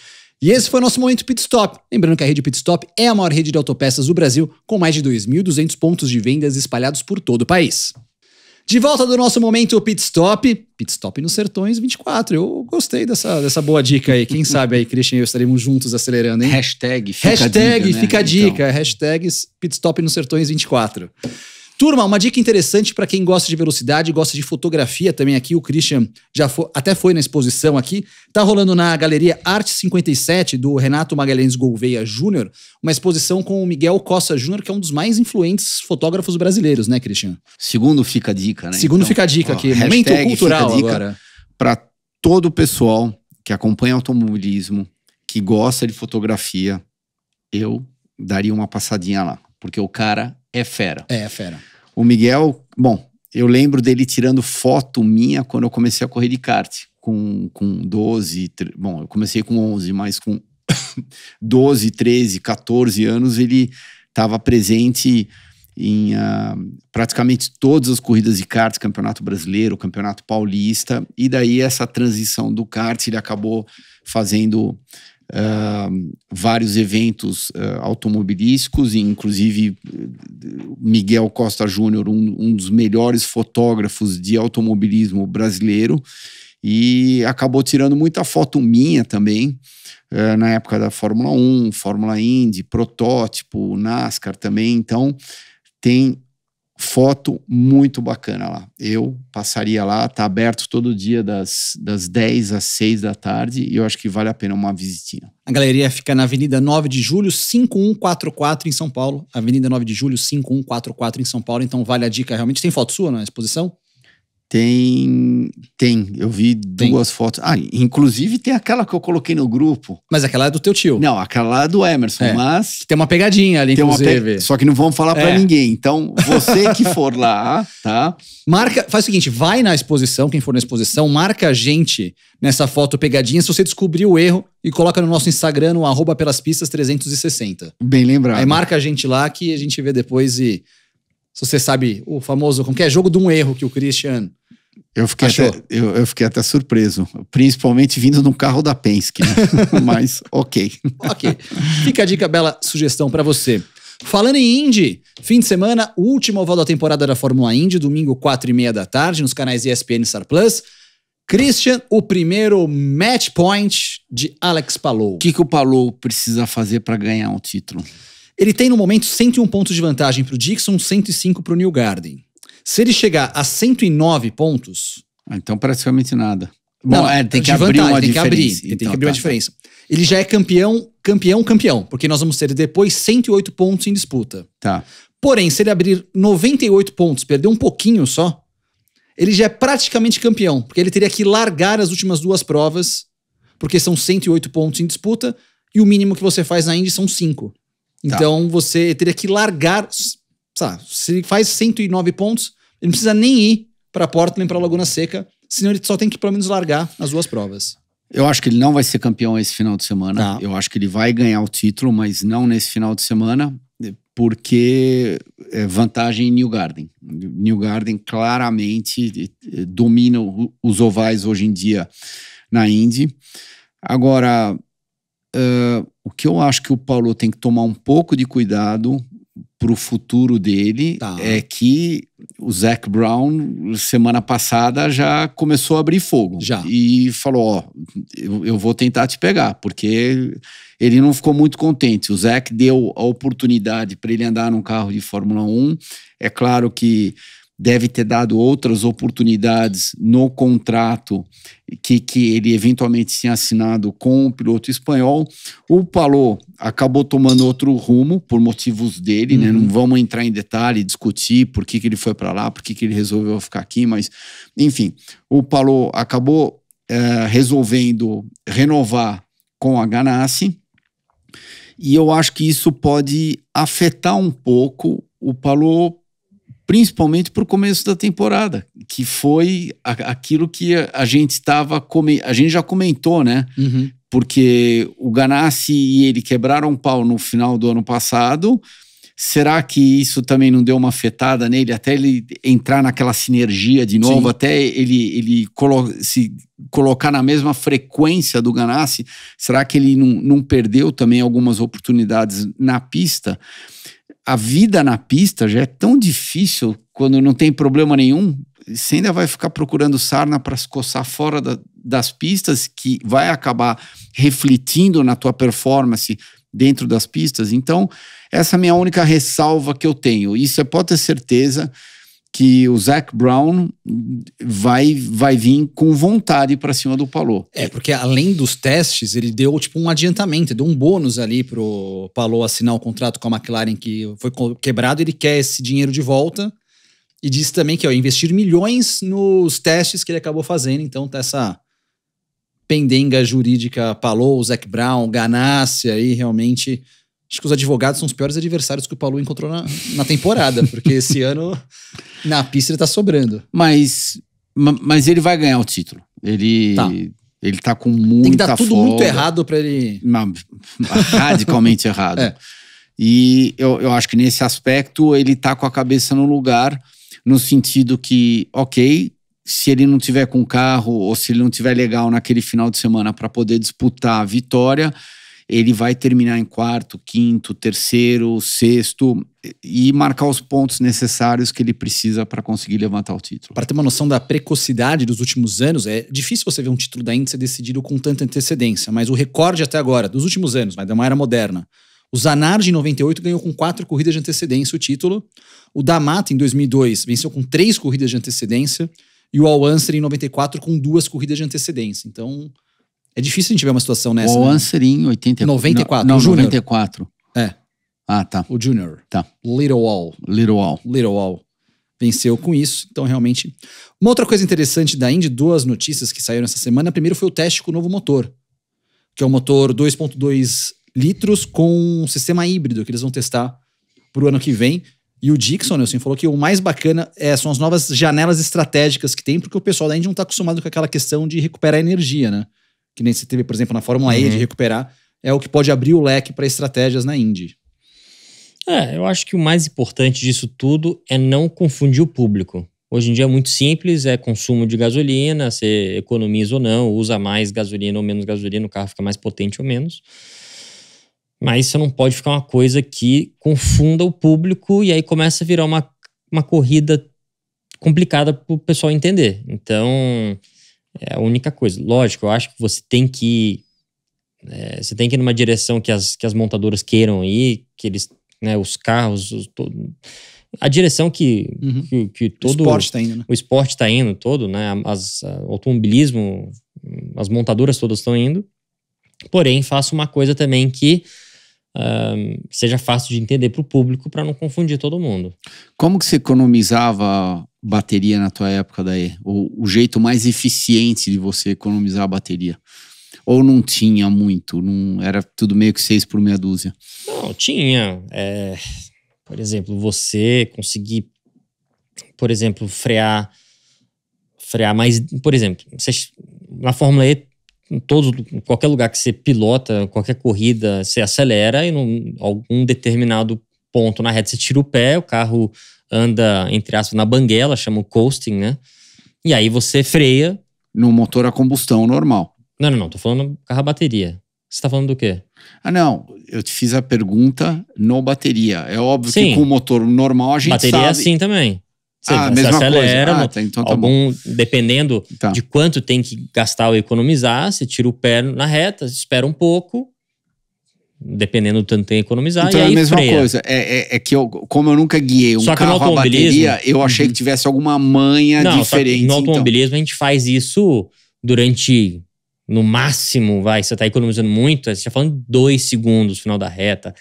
E esse foi o nosso momento Pit Stop. Lembrando que a rede Pit Stop é a maior rede de autopeças do Brasil, com mais de 2.200 pontos de vendas espalhados por todo o país. De volta do nosso momento pit stop. Pit stop nos Sertões 24. Eu gostei dessa, dessa boa dica aí. Quem sabe aí, Christian e eu estaremos juntos acelerando, hein? Hashtag fica hashtag, a dica. Hashtag né? fica né? a dica. Então. Hashtag pit stop nos Sertões 24. Turma, uma dica interessante para quem gosta de velocidade, gosta de fotografia também aqui. O Christian já foi, até foi na exposição aqui. Tá rolando na Galeria Arte 57 do Renato Magalhães Gouveia Júnior, uma exposição com o Miguel Costa Júnior, que é um dos mais influentes fotógrafos brasileiros, né, Christian? Segundo fica a dica, né? Segundo então, fica a dica ó, aqui. Momento cultural agora. Para todo o pessoal que acompanha automobilismo, que gosta de fotografia, eu daria uma passadinha lá, porque o cara é fera. É, é fera. O Miguel, bom, eu lembro dele tirando foto minha quando eu comecei a correr de kart, com, com 12, bom, eu comecei com 11, mas com 12, 13, 14 anos ele estava presente em uh, praticamente todas as corridas de kart, Campeonato Brasileiro, Campeonato Paulista, e daí essa transição do kart ele acabou fazendo uh, vários eventos uh, automobilísticos, inclusive Miguel Costa Júnior, um, um dos melhores fotógrafos de automobilismo brasileiro, e acabou tirando muita foto minha também, uh, na época da Fórmula 1, Fórmula Indy, protótipo, NASCAR também. Então, tem foto muito bacana lá. Eu passaria lá, tá aberto todo dia das, das 10 às 6 da tarde e eu acho que vale a pena uma visitinha. A galeria fica na Avenida 9 de Julho, 5144 em São Paulo. Avenida 9 de Julho, 5144 em São Paulo. Então vale a dica realmente. Tem foto sua na exposição? Tem. Tem. Eu vi tem. duas fotos. Ah, inclusive tem aquela que eu coloquei no grupo. Mas aquela é do teu tio. Não, aquela lá é do Emerson, é. mas. Tem uma pegadinha ali, tem inclusive. Uma pe... Só que não vamos falar é. para ninguém. Então, você que for lá, tá? Marca. Faz o seguinte: vai na exposição, quem for na exposição, marca a gente nessa foto pegadinha se você descobrir o erro e coloca no nosso Instagram, no arroba pelas pistas 360. Bem lembrado. Aí marca a gente lá que a gente vê depois e se você sabe o famoso, como que é? Jogo de um erro que o Christian. Eu fiquei, achou. até, eu, eu, fiquei até surpreso, principalmente vindo no carro da Penske, né? mas ok. ok. Fica a dica, bela sugestão para você. Falando em Indy, fim de semana, último oval da temporada da Fórmula Indy, domingo 4 e meia da tarde, nos canais ESPN e Star Plus. Christian, o primeiro match point de Alex Palou. O que, que o Palou precisa fazer para ganhar um título? Ele tem no momento 101 pontos de vantagem para o Dixon, 105 para o New Garden. Se ele chegar a 109 pontos. Ah, então, praticamente nada. Não, Bom, é, tem que vantagem, abrir uma tem diferença. Que abrir, então, tem que abrir então, tá. uma diferença. Ele já é campeão, campeão, campeão, porque nós vamos ter depois 108 pontos em disputa. Tá. Porém, se ele abrir 98 pontos, perder um pouquinho só, ele já é praticamente campeão, porque ele teria que largar as últimas duas provas, porque são 108 pontos em disputa, e o mínimo que você faz na Indy são 5. Tá. Então tá. você teria que largar. Sabe, se faz 109 pontos, ele não precisa nem ir para Portland, para Laguna Seca, senão ele só tem que pelo menos largar nas duas provas. Eu acho que ele não vai ser campeão esse final de semana. Tá. Eu acho que ele vai ganhar o título, mas não nesse final de semana, porque é vantagem em New Garden. New Garden claramente domina os ovais hoje em dia na Indy. Agora, uh, o que eu acho que o Paulo tem que tomar um pouco de cuidado para o futuro dele tá. é que o Zac Brown, semana passada, já começou a abrir fogo. Já. E falou: Ó, eu, eu, vou tentar te pegar, porque ele não ficou muito contente. O Zac deu a oportunidade para ele andar num carro de Fórmula 1. É claro que deve ter dado outras oportunidades no contrato que, que ele eventualmente tinha assinado com o um piloto espanhol. O Palou acabou tomando outro rumo por motivos dele, né? uhum. né? Não vamos entrar em detalhe, discutir por que, que ele foi para lá, por que, que ele resolveu ficar aqui, mas enfim, o Palou acabou é, resolvendo renovar com a Ganassi. E eu acho que isso pode afetar um pouco o Palou principalmente para o começo da temporada, que foi aquilo que a gente estava a gente já comentou, né? Uhum. Porque o Ganassi e ele quebraram um pau no final do ano passado. Será que isso também não deu uma afetada nele até ele entrar naquela sinergia de novo, Sim. até ele, ele colo se colocar na mesma frequência do Ganassi? Será que ele não, não perdeu também algumas oportunidades na pista? a vida na pista já é tão difícil quando não tem problema nenhum. Você ainda vai ficar procurando sarna para se coçar fora da, das pistas, que vai acabar refletindo na tua performance dentro das pistas. Então, essa é a minha única ressalva que eu tenho. isso é pode ter certeza que o Zac Brown vai vai vir com vontade para cima do Palou. É, porque além dos testes, ele deu tipo um adiantamento, deu um bônus ali pro Palou assinar o contrato com a McLaren que foi quebrado, ele quer esse dinheiro de volta e disse também que ó, investir milhões nos testes que ele acabou fazendo, então tá essa pendenga jurídica Palou, Zac Brown, ganância aí realmente Acho que os advogados são os piores adversários que o Paulo encontrou na, na temporada, porque esse ano na pista ele tá sobrando. Mas, mas ele vai ganhar o título. Ele tá, ele tá com muita Tem que dar tudo folga, muito errado para ele. Radicalmente errado. É. E eu, eu acho que nesse aspecto ele tá com a cabeça no lugar, no sentido que, ok, se ele não tiver com carro ou se ele não tiver legal naquele final de semana para poder disputar a vitória, ele vai terminar em quarto, quinto, terceiro, sexto e marcar os pontos necessários que ele precisa para conseguir levantar o título. Para ter uma noção da precocidade dos últimos anos, é difícil você ver um título da Indy ser decidido com tanta antecedência, mas o recorde até agora, dos últimos anos, mas da uma era moderna, o Zanardi em 98 ganhou com quatro corridas de antecedência o título. O D'Amata em 2002 venceu com três corridas de antecedência. E o Al Unser em 94 com duas corridas de antecedência. Então, é difícil a gente ver uma situação nessa. O né? em 84. 94. Não, não junior. 94. É. Ah, tá. O Junior. Tá. Little Wall. Little Wall. Little Wall. Venceu com isso, então realmente. Uma outra coisa interessante da Indy, duas notícias que saíram essa semana. Primeiro foi o teste com o novo motor, que é um motor 2,2 litros com um sistema híbrido que eles vão testar para o ano que vem. E o Dixon, Nelson, falou que o mais bacana é, são as novas janelas estratégicas que tem, porque o pessoal da Indy não está acostumado com aquela questão de recuperar energia, né? que nem se teve, por exemplo, na Fórmula uhum. E de uhum. recuperar, é o que pode abrir o leque para estratégias na Indy. É, eu acho que o mais importante disso tudo é não confundir o público. Hoje em dia é muito simples, é consumo de gasolina, você economiza ou não, usa mais gasolina ou menos gasolina, o carro fica mais potente ou menos. Mas isso não pode ficar uma coisa que confunda o público e aí começa a virar uma, uma corrida complicada para o pessoal entender. Então, é a única coisa. Lógico, eu acho que você tem que é, você tem que ir numa direção que as, que as montadoras queiram ir, que eles, né, os carros, os, todo, a direção que, uhum. que, que, todo o esporte está indo, né? o esporte está indo todo, né, as, a, o automobilismo, as montadoras todas estão indo. Porém, faça uma coisa também que uh, seja fácil de entender para o público para não confundir todo mundo. Como que se economizava bateria na tua época daí? Ou o jeito mais eficiente de você economizar a bateria? Ou não tinha muito? Não, era tudo meio que seis por meia dúzia? Não, tinha. É, por exemplo, você conseguir, por exemplo, frear frear mais. Por exemplo, você, na Fórmula E, em todo, em qualquer lugar que você pilota, qualquer corrida, você acelera e num algum determinado ponto na reta, você tira o pé, o carro anda, entre aspas, na banguela, chama o coasting, né? E aí você freia. No motor a combustão normal. Não, não, não. Tô falando carro a bateria. Você tá falando do quê? Ah, não. Eu te fiz a pergunta no bateria. É óbvio Sim. que com o motor normal a gente bateria é sabe... Bateria é assim também. Ah, você, ah, acelera, ah, tá, então tá algum, bom. dependendo tá. de quanto tem que gastar ou economizar, você tira o pé na reta, espera um pouco, dependendo do tanto tem economizar. Então é a mesma freia. coisa. É, é, é, que eu, como eu nunca guiei um Só carro que a bateria, eu achei que uhum. tivesse alguma manha não, diferente. no então. automobilismo então. a gente faz isso durante no máximo, vai, você está economizando muito, você está falando dois segundos no final da reta.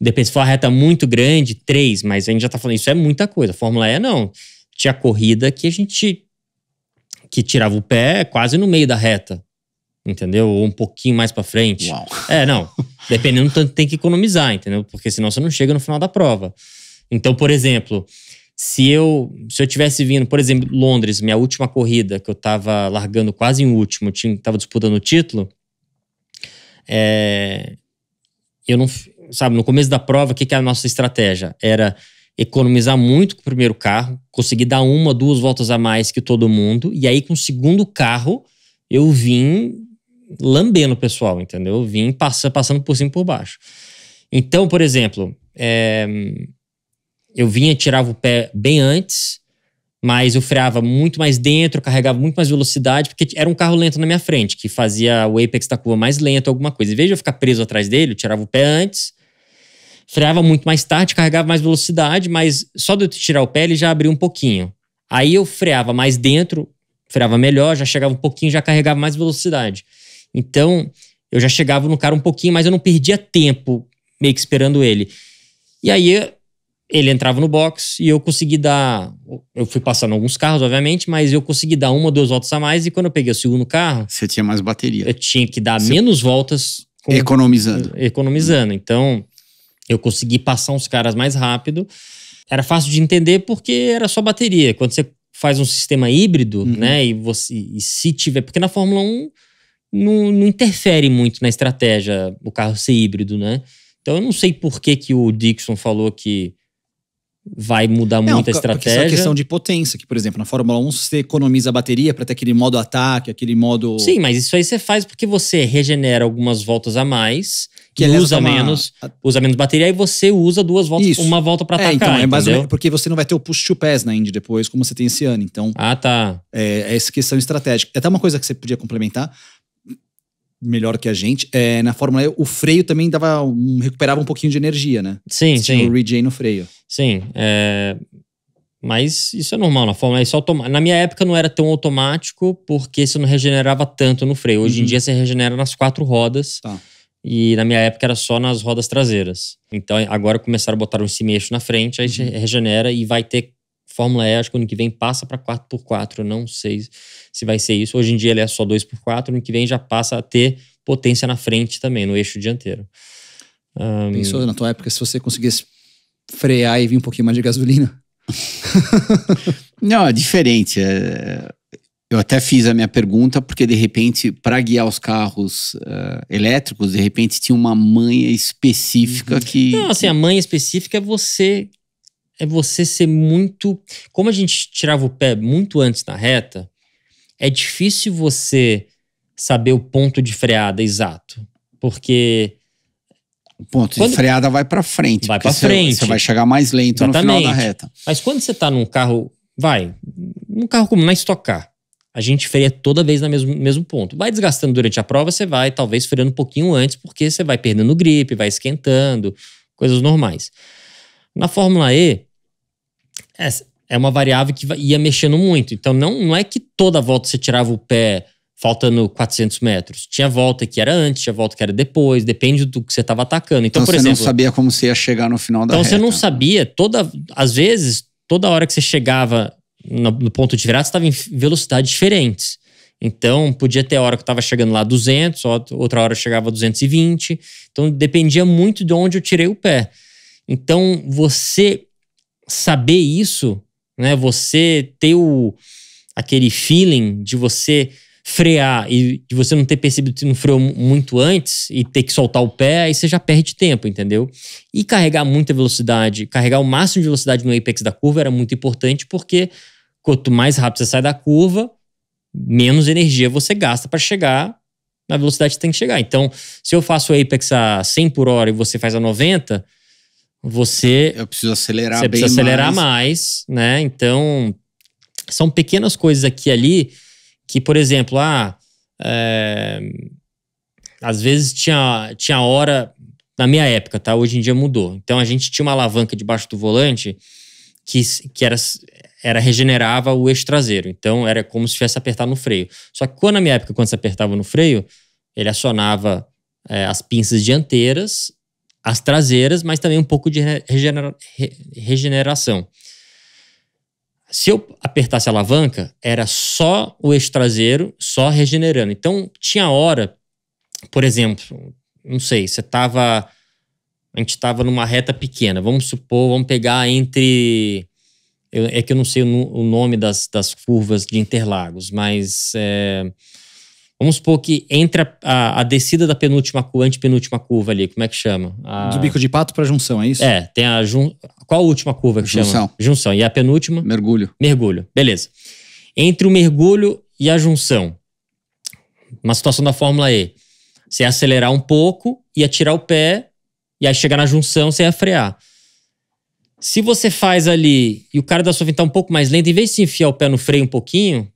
Depende se for uma reta muito grande, três, mas a gente já está falando, isso é muita coisa. Fórmula E não. Tinha corrida que a gente que tirava o pé quase no meio da reta entendeu? Ou um pouquinho mais para frente. Uau. É, não. Dependendo tanto tem que economizar, entendeu? Porque senão você não chega no final da prova. Então, por exemplo, se eu se eu tivesse vindo, por exemplo, Londres, minha última corrida que eu tava largando quase em último, tinha, tava disputando o título, é, eu não, sabe, no começo da prova, o que, que era é a nossa estratégia? Era economizar muito com o primeiro carro, conseguir dar uma, duas voltas a mais que todo mundo, e aí com o segundo carro eu vim lambendo o pessoal, entendeu? Vim passa, passando por cima e por baixo. Então, por exemplo, é, eu vinha, tirava o pé bem antes, mas eu freava muito mais dentro, carregava muito mais velocidade, porque era um carro lento na minha frente, que fazia o apex da curva mais lento, alguma coisa. Em vez de eu ficar preso atrás dele, eu tirava o pé antes, freava muito mais tarde, carregava mais velocidade, mas só de eu tirar o pé ele já abriu um pouquinho. Aí eu freava mais dentro, freava melhor, já chegava um pouquinho, já carregava mais velocidade. Então, eu já chegava no cara um pouquinho, mas eu não perdia tempo meio que esperando ele. E aí ele entrava no box e eu consegui dar. Eu fui passando alguns carros, obviamente, mas eu consegui dar uma ou duas voltas a mais. E quando eu peguei o segundo carro. Você tinha mais bateria. Eu tinha que dar Você... menos voltas. Com... economizando. Economizando. Então, eu consegui passar uns caras mais rápido. Era fácil de entender porque era só bateria. Quando você faz um sistema híbrido, uhum. né? E, você, e se tiver. Porque na Fórmula 1 não, não, interfere muito na estratégia o carro ser híbrido, né? Então eu não sei por que, que o Dixon falou que vai mudar não, muito a estratégia. Isso é questão de potência, que, por exemplo, na Fórmula 1 você economiza a bateria para ter aquele modo ataque, aquele modo. Sim, mas isso aí você faz porque você regenera algumas voltas a mais, que é usa uma... menos, usa menos bateria e você usa duas voltas, isso. uma volta para é, atacar. É, então é mais ou menos porque você não vai ter o push to pass na Indy depois, como você tem esse ano. Então. Ah, tá. É, é essa questão estratégica. É até uma coisa que você podia complementar melhor que a gente. É, na Fórmula E, o freio também dava, um, recuperava um pouquinho de energia, né? Sim, Você tipo, sim. o regen no freio. Sim, é... mas isso é normal na Fórmula E. Só é Na minha época não era tão automático, porque você não regenerava tanto no freio. Hoje uhum. em dia você regenera nas quatro rodas. Tá. E na minha época era só nas rodas traseiras. Então agora começaram a botar um cimeixo na frente, aí uhum. regenera e vai ter Fórmula E, acho que ano que vem passa para 4x4. Não sei se vai ser isso. Hoje em dia ele é só 2x4, ano que vem já passa a ter potência na frente também, no eixo dianteiro. Um... Pensou na tua época se você conseguisse frear e vir um pouquinho mais de gasolina? Não, é diferente. É... Eu até fiz a minha pergunta porque, de repente, para guiar os carros uh, elétricos, de repente tinha uma manha específica uhum. que. Não, assim, a manha específica é você é você ser muito. Como a gente tirava o pé muito antes na reta, é difícil você saber o ponto de freada exato. Porque. O ponto quando... de freada vai para frente. Vai para frente. Você vai chegar mais lento Exatamente. no final da reta. Mas quando você tá num carro. Vai. Num carro como na estocar. A gente freia toda vez no mesmo, mesmo ponto. Vai desgastando durante a prova, você vai talvez freando um pouquinho antes, porque você vai perdendo gripe, vai esquentando, coisas normais. Na Fórmula E, é, é uma variável que ia mexendo muito. Então, não, não é que toda volta você tirava o pé faltando 400 metros. Tinha volta que era antes, tinha volta que era depois, depende do que você estava atacando. Então, então por você exemplo, não sabia como você ia chegar no final da Então, reta. você não sabia, toda, às vezes, toda hora que você chegava no, no ponto de virada, você estava em velocidades diferentes. Então, podia ter hora que eu estava chegando lá 200, outra hora eu chegava 220. Então, dependia muito de onde eu tirei o pé. Então, você saber isso, né? Você ter o, aquele feeling de você frear e de você não ter percebido que não freou muito antes e ter que soltar o pé, aí você já perde tempo, entendeu? E carregar muita velocidade, carregar o máximo de velocidade no apex da curva era muito importante porque quanto mais rápido você sai da curva, menos energia você gasta para chegar na velocidade que tem que chegar. Então, se eu faço o apex a 100 por hora e você faz a 90, você. Eu preciso acelerar Você precisa acelerar mais. mais, né? Então, são pequenas coisas aqui e ali que, por exemplo, ah, é, às vezes tinha, tinha hora. Na minha época, tá? Hoje em dia mudou. Então a gente tinha uma alavanca debaixo do volante que, que era, era regenerava o eixo traseiro. Então era como se tivesse apertado no freio. Só que quando na minha época, quando você apertava no freio, ele acionava é, as pinças dianteiras as traseiras, mas também um pouco de regenera regeneração. Se eu apertasse a alavanca, era só o eixo traseiro, só regenerando. Então, tinha hora, por exemplo, não sei, você estava. A gente estava numa reta pequena, vamos supor, vamos pegar entre. Eu, é que eu não sei o, o nome das, das curvas de Interlagos, mas. É, Vamos supor que entra a, a descida da penúltima, antepenúltima curva ali, como é que chama? A... Do bico de pato para junção, é isso? É, tem a jun... qual a última curva que junção. chama? Junção. E a penúltima? Mergulho. Mergulho, beleza. Entre o mergulho e a junção, uma situação da Fórmula E, você ia acelerar um pouco, ia tirar o pé, e aí chegar na junção, você ia frear. Se você faz ali e o cara da sua vinda tá um pouco mais lento, em vez de se enfiar o pé no freio um pouquinho,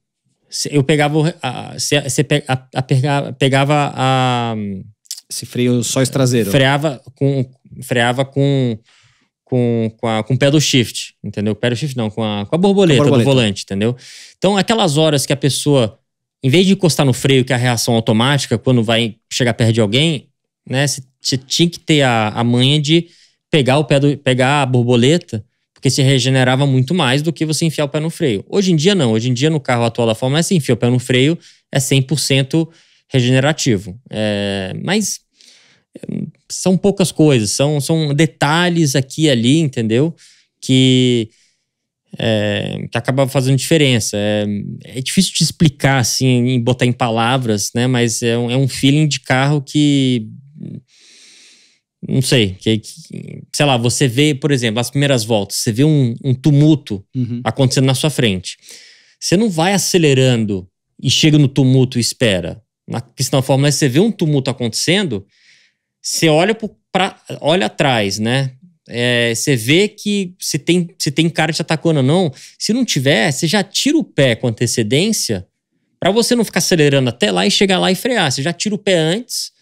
eu pegava a, você pegava a, pegava a esse freio os traseiros Freava com freava com com, com, a, com o pedal shift, entendeu? do shift não, com a, com a borboleta, com a borboleta. do volante, entendeu? Então, aquelas horas que a pessoa, em vez de encostar no freio, que é a reação automática, quando vai chegar perto de alguém, né? Você tinha que ter a, a manha de pegar o pé do, pegar a borboleta porque se regenerava muito mais do que você enfiar o pé no freio. Hoje em dia, não. Hoje em dia, no carro atual da Fórmula, é se assim, enfia o pé no freio, é 100% regenerativo. É, mas eh, são poucas coisas, são, são detalhes aqui e ali, entendeu? Que, é, que acaba fazendo diferença. É, é difícil te explicar, assim, em botar em palavras, né? Mas é um, é um feeling de carro que não sei, que, que, sei lá, você vê, por exemplo, as primeiras voltas, você vê um, um tumulto uhum. acontecendo na sua frente. Você não vai acelerando e chega no tumulto e espera. Na questão da Fórmula você vê um tumulto acontecendo, você olha, pro, pra, olha atrás, né? É, você vê que se tem, se tem cara te atacando ou não. Se não tiver, você já tira o pé com antecedência para você não ficar acelerando até lá e chegar lá e frear. Você já tira o pé antes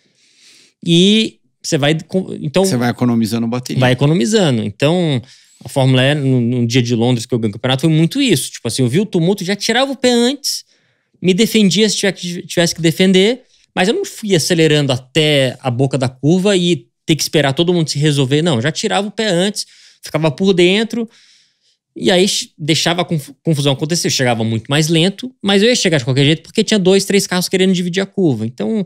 e você vai. Então, você vai economizando bateria. Vai economizando. Então, a Fórmula E, no, no dia de Londres que eu ganhei o campeonato, foi muito isso. Tipo assim, eu vi o tumulto, já tirava o pé antes, me defendia se tivesse que defender, mas eu não fui acelerando até a boca da curva e ter que esperar todo mundo se resolver. Não, já tirava o pé antes, ficava por dentro. E aí deixava a confusão acontecer. Eu chegava muito mais lento, mas eu ia chegar de qualquer jeito porque tinha dois, três carros querendo dividir a curva. Então,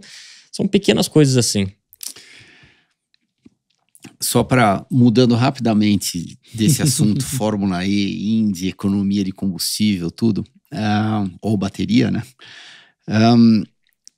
são pequenas coisas assim só para mudando rapidamente desse assunto Fórmula E, Indy, economia de combustível, tudo, uh, ou bateria, né? Um,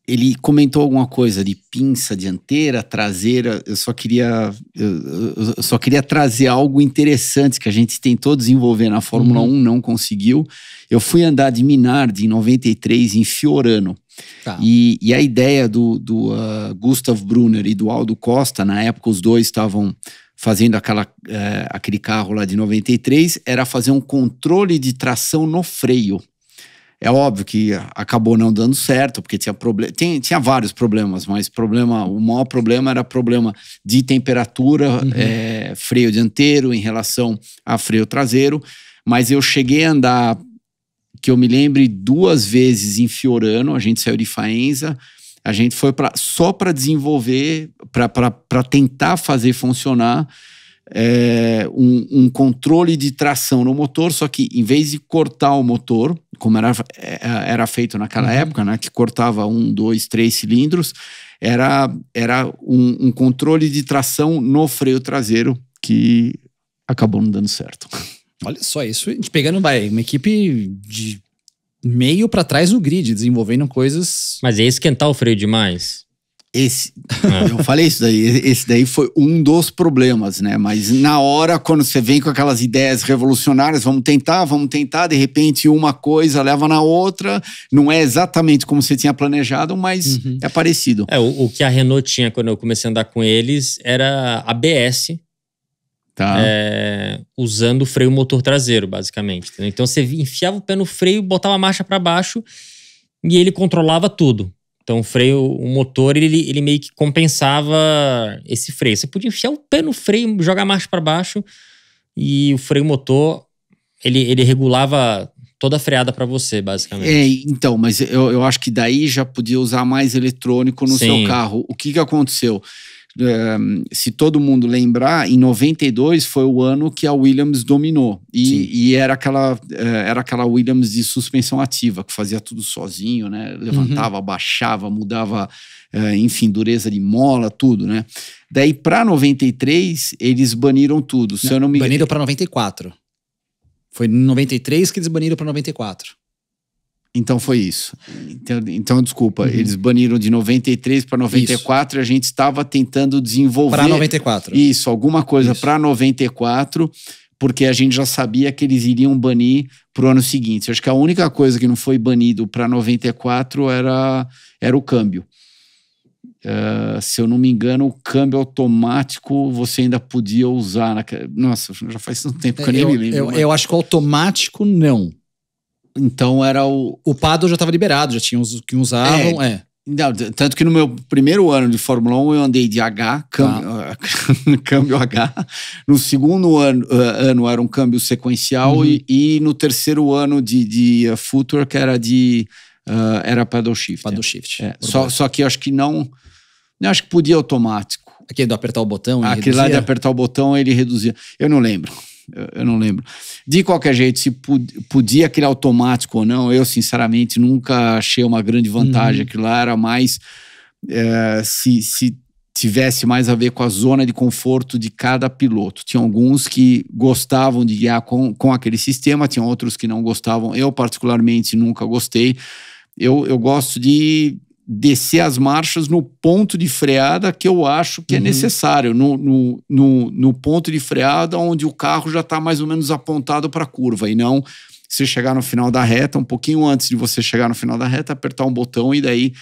ele comentou alguma coisa de pinça dianteira, traseira. Eu só queria, eu, eu só queria trazer algo interessante que a gente tentou desenvolver na Fórmula uhum. 1, não conseguiu. Eu fui andar de Minardi em 93 em Fiorano. Tá. E, e, a ideia do, do uh, Gustav Brunner e do Aldo Costa, na época os dois estavam fazendo aquela, uh, aquele carro lá de 93, era fazer um controle de tração no freio. É óbvio que acabou não dando certo, porque tinha, tem, tinha vários problemas, mas problema, o maior problema era problema de temperatura, uhum. é, freio dianteiro em relação a freio traseiro. Mas eu cheguei a andar que eu me lembre duas vezes em Fiorano, a gente saiu de Faenza, a gente foi para só para desenvolver, para tentar fazer funcionar é, um, um, controle de tração no motor, só que em vez de cortar o motor, como era, eh, era feito naquela uhum. época, né, que cortava um, dois, três cilindros, era, era um, um controle de tração no freio traseiro que acabou não dando certo. Olha só, isso a gente pegando vai, uma equipe de meio para trás do grid, desenvolvendo coisas. Mas é esquentar o freio demais. Esse, ah. eu falei isso daí, esse daí foi um dos problemas, né? Mas na hora, quando você vem com aquelas ideias revolucionárias, vamos tentar, vamos tentar, de repente uma coisa leva na outra, não é exatamente como você tinha planejado, mas uhum. é parecido. É, o, o que a Renault tinha quando eu comecei a andar com eles era ABS, Tá. É, usando o freio motor traseiro, basicamente. Entendeu? Então você enfiava o pé no freio, botava a marcha para baixo e ele controlava tudo. Então o freio, o motor, ele, ele meio que compensava esse freio. Você podia enfiar o pé no freio, jogar a marcha para baixo e o freio motor, ele, ele regulava toda a freada para você, basicamente. É, então, mas eu, eu acho que daí já podia usar mais eletrônico no Sim. seu carro. O que, que aconteceu? se todo mundo lembrar, em 92 foi o ano que a Williams dominou. E, e, era, aquela, eh, era aquela Williams de suspensão ativa, que fazia tudo sozinho, né? Uhum. Levantava, uhum. baixava, mudava, eh, enfim, dureza de mola, tudo, né? Daí, para 93, eles baniram tudo. Se não, eu não me... Baniram para 94. Foi em 93 que eles baniram para 94. Então foi isso. Então, então desculpa, uhum. eles baniram de 93 para 94 isso. e a gente estava tentando desenvolver. Para 94. Isso, alguma coisa para 94, porque a gente já sabia que eles iriam banir para o ano seguinte. Eu acho que a única coisa que não foi banido para 94 era, era o câmbio. Uh, se eu não me engano, o câmbio automático você ainda podia usar. Na... Nossa, já faz tanto tempo que eu nem é, me lembro. Eu, mas... eu acho que automático não. Então era o. O Pado já estava liberado, já tinha os que usavam. É. é. Não, tanto que no meu primeiro ano de Fórmula 1 eu andei de H, câmbio, tá. ah. câmbio H. No segundo ano, ah, ano era um câmbio sequencial uhum. e, e, no terceiro ano de, de uh, Future, que era de. Uh, era paddle shift. Paddle shift. É. Só, só que eu acho que não. Eu acho que podia automático. Aquele do apertar o botão? Aquele reduzia? lá de apertar o botão ele reduzia. Eu não lembro eu não lembro. De qualquer jeito, se podia aquele automático ou não, eu sinceramente nunca achei uma grande vantagem. Uhum. Aquilo lá era mais. É, se, se tivesse mais a ver com a zona de conforto de cada piloto. Tinha alguns que gostavam de guiar com, com aquele sistema, tinha outros que não gostavam. Eu, particularmente, nunca gostei. Eu, eu gosto de descer as marchas no ponto de freada que eu acho que é uhum. é necessário, no, no, no, no, ponto de freada onde o carro já está mais ou menos apontado para a curva, e não se chegar no final da reta, um pouquinho antes de você chegar no final da reta, apertar um botão e daí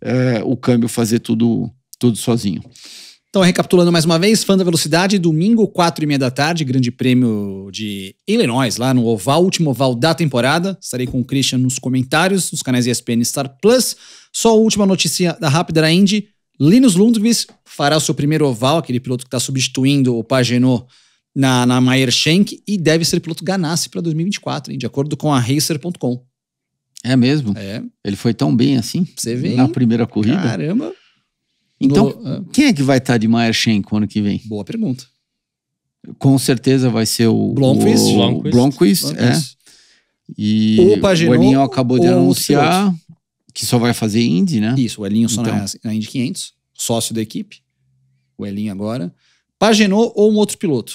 é, o câmbio fazer tudo, tudo sozinho. Então, recapitulando mais uma vez, fã da velocidade, domingo, 4 e meia da tarde, grande prêmio de Illinois, lá no oval, último oval da temporada. Estarei com o Christian nos comentários, nos canais ESPN Star Plus. Só a última notícia da Rápida da Indy, Linus Lundqvist fará o seu primeiro oval, aquele piloto que está substituindo o Pagenot na, na Mayer Schenck, e deve ser piloto Ganassi para 2024, hein, de acordo com a Racer.com. É mesmo? É. Ele foi tão bem assim? Você vê. Na primeira corrida? Caramba. Então, é. quem é que vai estar de Maier Schenk ano que vem? Boa pergunta. Com certeza vai ser o Blomqvist. O, Blomqvist, Blomqvist, é. Blomqvist. é. E o, Pagenou, o Elinho acabou de anunciar que só vai fazer Indy, né? Isso, o Elinho só então. na, na Indy 500, sócio da equipe. O Elinho agora. Paginou ou um outro piloto?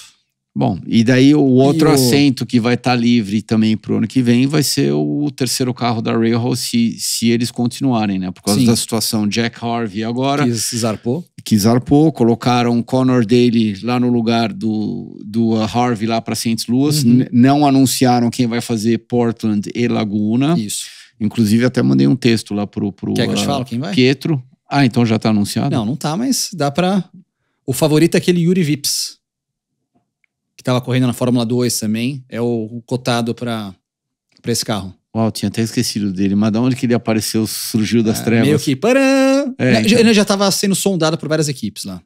Bom, e daí o outro assento que vai estar tá livre também para o ano que vem vai ser o terceiro carro da Railroad, se, se eles continuarem, né? Por causa Sim. da situação Jack Harvey agora. Que zarpou. Que zarpou, colocaram Connor Daly lá no lugar do, do Harvey lá para Saint Louis. Uhum. Não anunciaram quem vai fazer Portland e Laguna. Isso. Inclusive, até mandei um texto lá pro, pro que eu te uh, falo quem vai? Pietro. Ah, então já está anunciado? Não, não tá, mas dá para. O favorito é aquele Yuri Vips que estava correndo na Fórmula 2 também, é o cotado para esse carro. Uau, tinha até esquecido dele, mas de onde que ele apareceu, surgiu das é, trevas? Meio que. para. É, então. Ele já estava sendo sondado por várias equipes lá.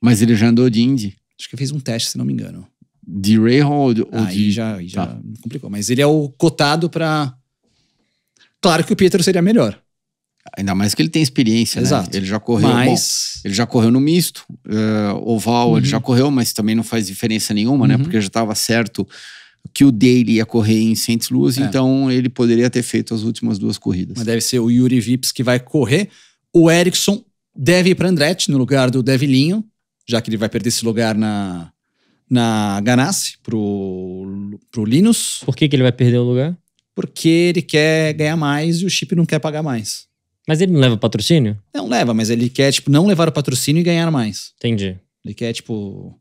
Mas ele já andou de Indy? Acho que fez um teste, se não me engano. De Rahal ou de. Aí já, já tá. complicou. Mas ele é o cotado para. Claro que o Pietro seria melhor. Ainda mais que ele tem experiência, né? Exato. Né? Ele já correu. Mas... Bom, ele já correu no misto, uh, oval, uhum. ele já uhum. correu, mas também não faz diferença nenhuma, né? uhum. né? Porque já estava certo que o Dale ia correr em Saints Louis, é. então ele poderia ter feito as últimas duas corridas. Mas deve ser o Yuri Vips que vai correr. O Erickson deve ir para Andretti no lugar do Devilinho, já que ele vai perder esse lugar na, na Ganassi pro, pro Linus. Por que, que ele vai perder o lugar? Porque ele quer ganhar mais e o Chip não quer pagar mais. Mas ele não leva patrocínio? Não leva, mas ele quer, tipo, não levar o patrocínio e ganhar mais. Entendi. Ele quer, tipo,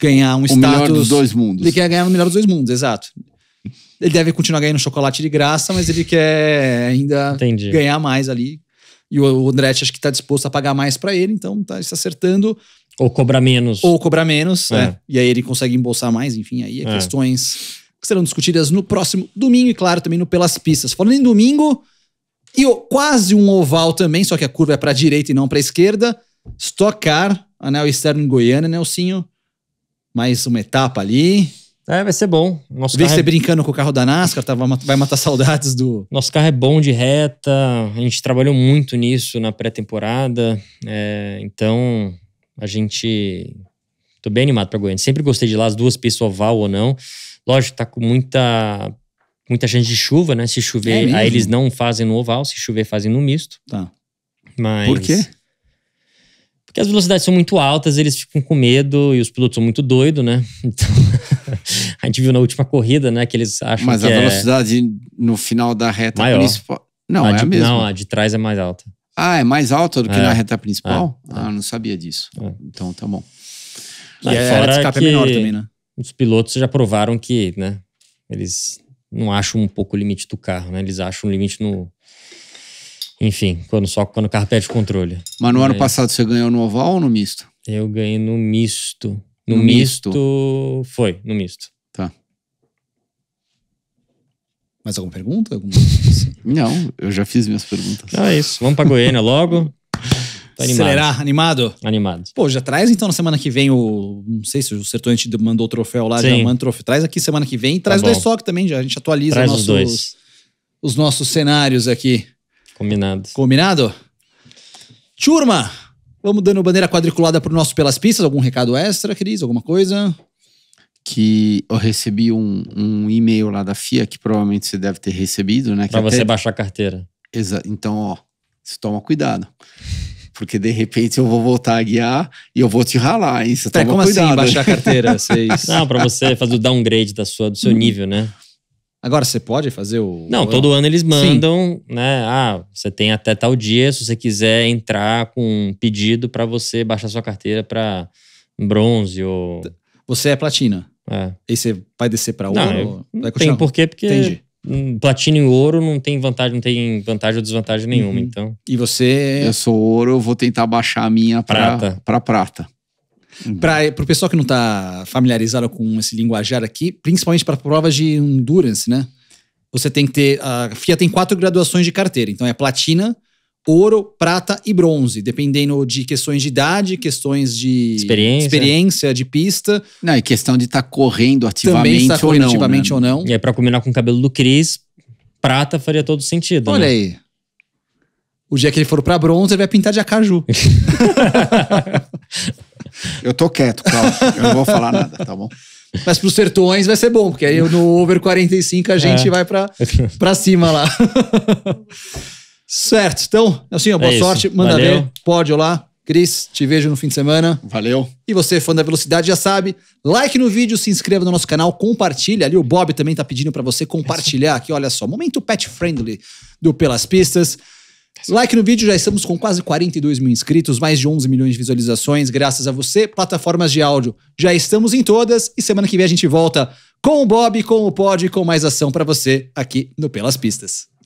ganhar um o status. O melhor dos dois mundos. Ele quer ganhar o melhor dos dois mundos, exato. Ele deve continuar ganhando chocolate de graça, mas ele quer ainda Entendi. ganhar mais ali. E o Andretti acho que está disposto a pagar mais para ele, então tá se tá acertando. Ou cobrar menos. Ou cobrar menos, é. né? E aí ele consegue embolsar mais, enfim, aí é, é. questões que serão discutidas no próximo domingo e, claro, também no Pelas Pistas. Falando em domingo, e o, quase um oval também, só que a curva é para a direita e não para a esquerda. Stock Car, anel externo em Goiânia, Nelsinho. Mais uma etapa ali. É, vai ser bom. Nosso Vê é você é... brincando com o carro da NASCAR, tá, vai matar saudades do. Nosso carro é bom de reta, a gente trabalhou muito nisso na pré-temporada, é, então a gente. Tô bem animado pra Goiânia. Sempre gostei de lá, as duas pistas oval ou não. Lógico, tá com muita muita chance de chuva, né? Se chover, é aí eles não fazem no oval, se chover, fazem no misto. Tá. Mas... Por quê? Porque as velocidades são muito altas, eles ficam com medo e os pilotos são muito doidos, né? Então, a gente viu na última corrida, né? Que eles acham Mas que a é velocidade é... no final da reta maior. principal. Não, a é de, a mesma. Não, a de trás é mais alta. Ah, é mais alta do que é. na reta principal? É. é. Ah, não sabia disso. É. Então tá bom. E a, de escape é menor também, né? Os pilotos já provaram que, né? Eles não acham um pouco o limite do carro, né? Eles acham um limite no. Enfim, quando, só quando o carro perde controle. Mas no Mas... ano passado você ganhou no oval ou no misto? Eu ganhei no misto. No, no misto... misto. Foi, no misto. Tá. Mais alguma pergunta? Alguma... Assim? não, eu já fiz minhas perguntas. Então é isso. Vamos pra Goiânia logo. Tô tá animado. Acelerar, animado? Animado. Pô, já traz então na semana que vem o. Não sei se o Sertões mandou o troféu lá, Sim. já manda o troféu. Traz aqui semana que vem e tá traz tá o estoque também, já. A gente atualiza traz nossos, os, dois. os nossos cenários aqui. Combinado. Combinado? Turma, vamos dando bandeira quadriculada pro nosso Pelas Pistas. Algum recado extra, Cris? Alguma coisa? que eu recebi um, um, e-mail lá da FIA, que provavelmente você deve ter recebido, né? Para você até... baixar a carteira. Exato. Então, ó, você toma cuidado porque de repente eu vou voltar a guiar e eu vou te ralar, hein? Você é, toma como assim cuidado. assim baixar a carteira? Vocês... É não, para você fazer o downgrade da sua, do seu hum. nível, né? Agora, você pode fazer o. Não, todo ano eles mandam, Sim. né? Ah, você tem até tal dia, se você quiser entrar com um pedido para você baixar sua carteira para bronze ou. Você é platina. É. E você vai descer para ouro? Não, ou... vai não tem porquê, porque. Entendi um platina e ouro não tem vantagem, não tem vantagem ou desvantagem uhum. nenhuma, uhum. então. E você. Eu sou ouro, eu vou tentar baixar a minha prata. para prata. Uhum. Para o pessoal que não está familiarizado com esse linguajar aqui, principalmente para provas de endurance, né? Você tem que ter. A FIA tem quatro graduações de carteira. Então é platina, ouro, prata e bronze, dependendo de questões de idade, questões de experiência, experiência de pista. Não, e questão de estar tá correndo tá ativamente tá correndo ou não. Ativamente né? ou não. E aí, para combinar com o cabelo do Cris, prata faria todo sentido. Olha né? aí. O dia que ele for para bronze, ele vai pintar de acaju. eu tô quieto, Cláudio. Eu não vou falar nada, tá bom? Mas pros sertões vai ser bom, porque aí no over 45 a é. gente é. vai para cima lá. Certo. Então, assim, boa é sorte. Manda Valeu. ver. pode olá Cris, te vejo no fim de semana. Valeu. E você, fã da velocidade, já sabe. Like no vídeo, se inscreva no nosso canal, compartilha. Ali o Bob também tá pedindo para você compartilhar aqui, olha só. Momento pet friendly do Pelas Pistas. Like no vídeo, já estamos com quase 42 mil inscritos, mais de 11 milhões de visualizações, graças a você. Plataformas de áudio, já estamos em todas. E semana que vem a gente volta com o Bob, com o Pod, com mais ação para você aqui no Pelas Pistas.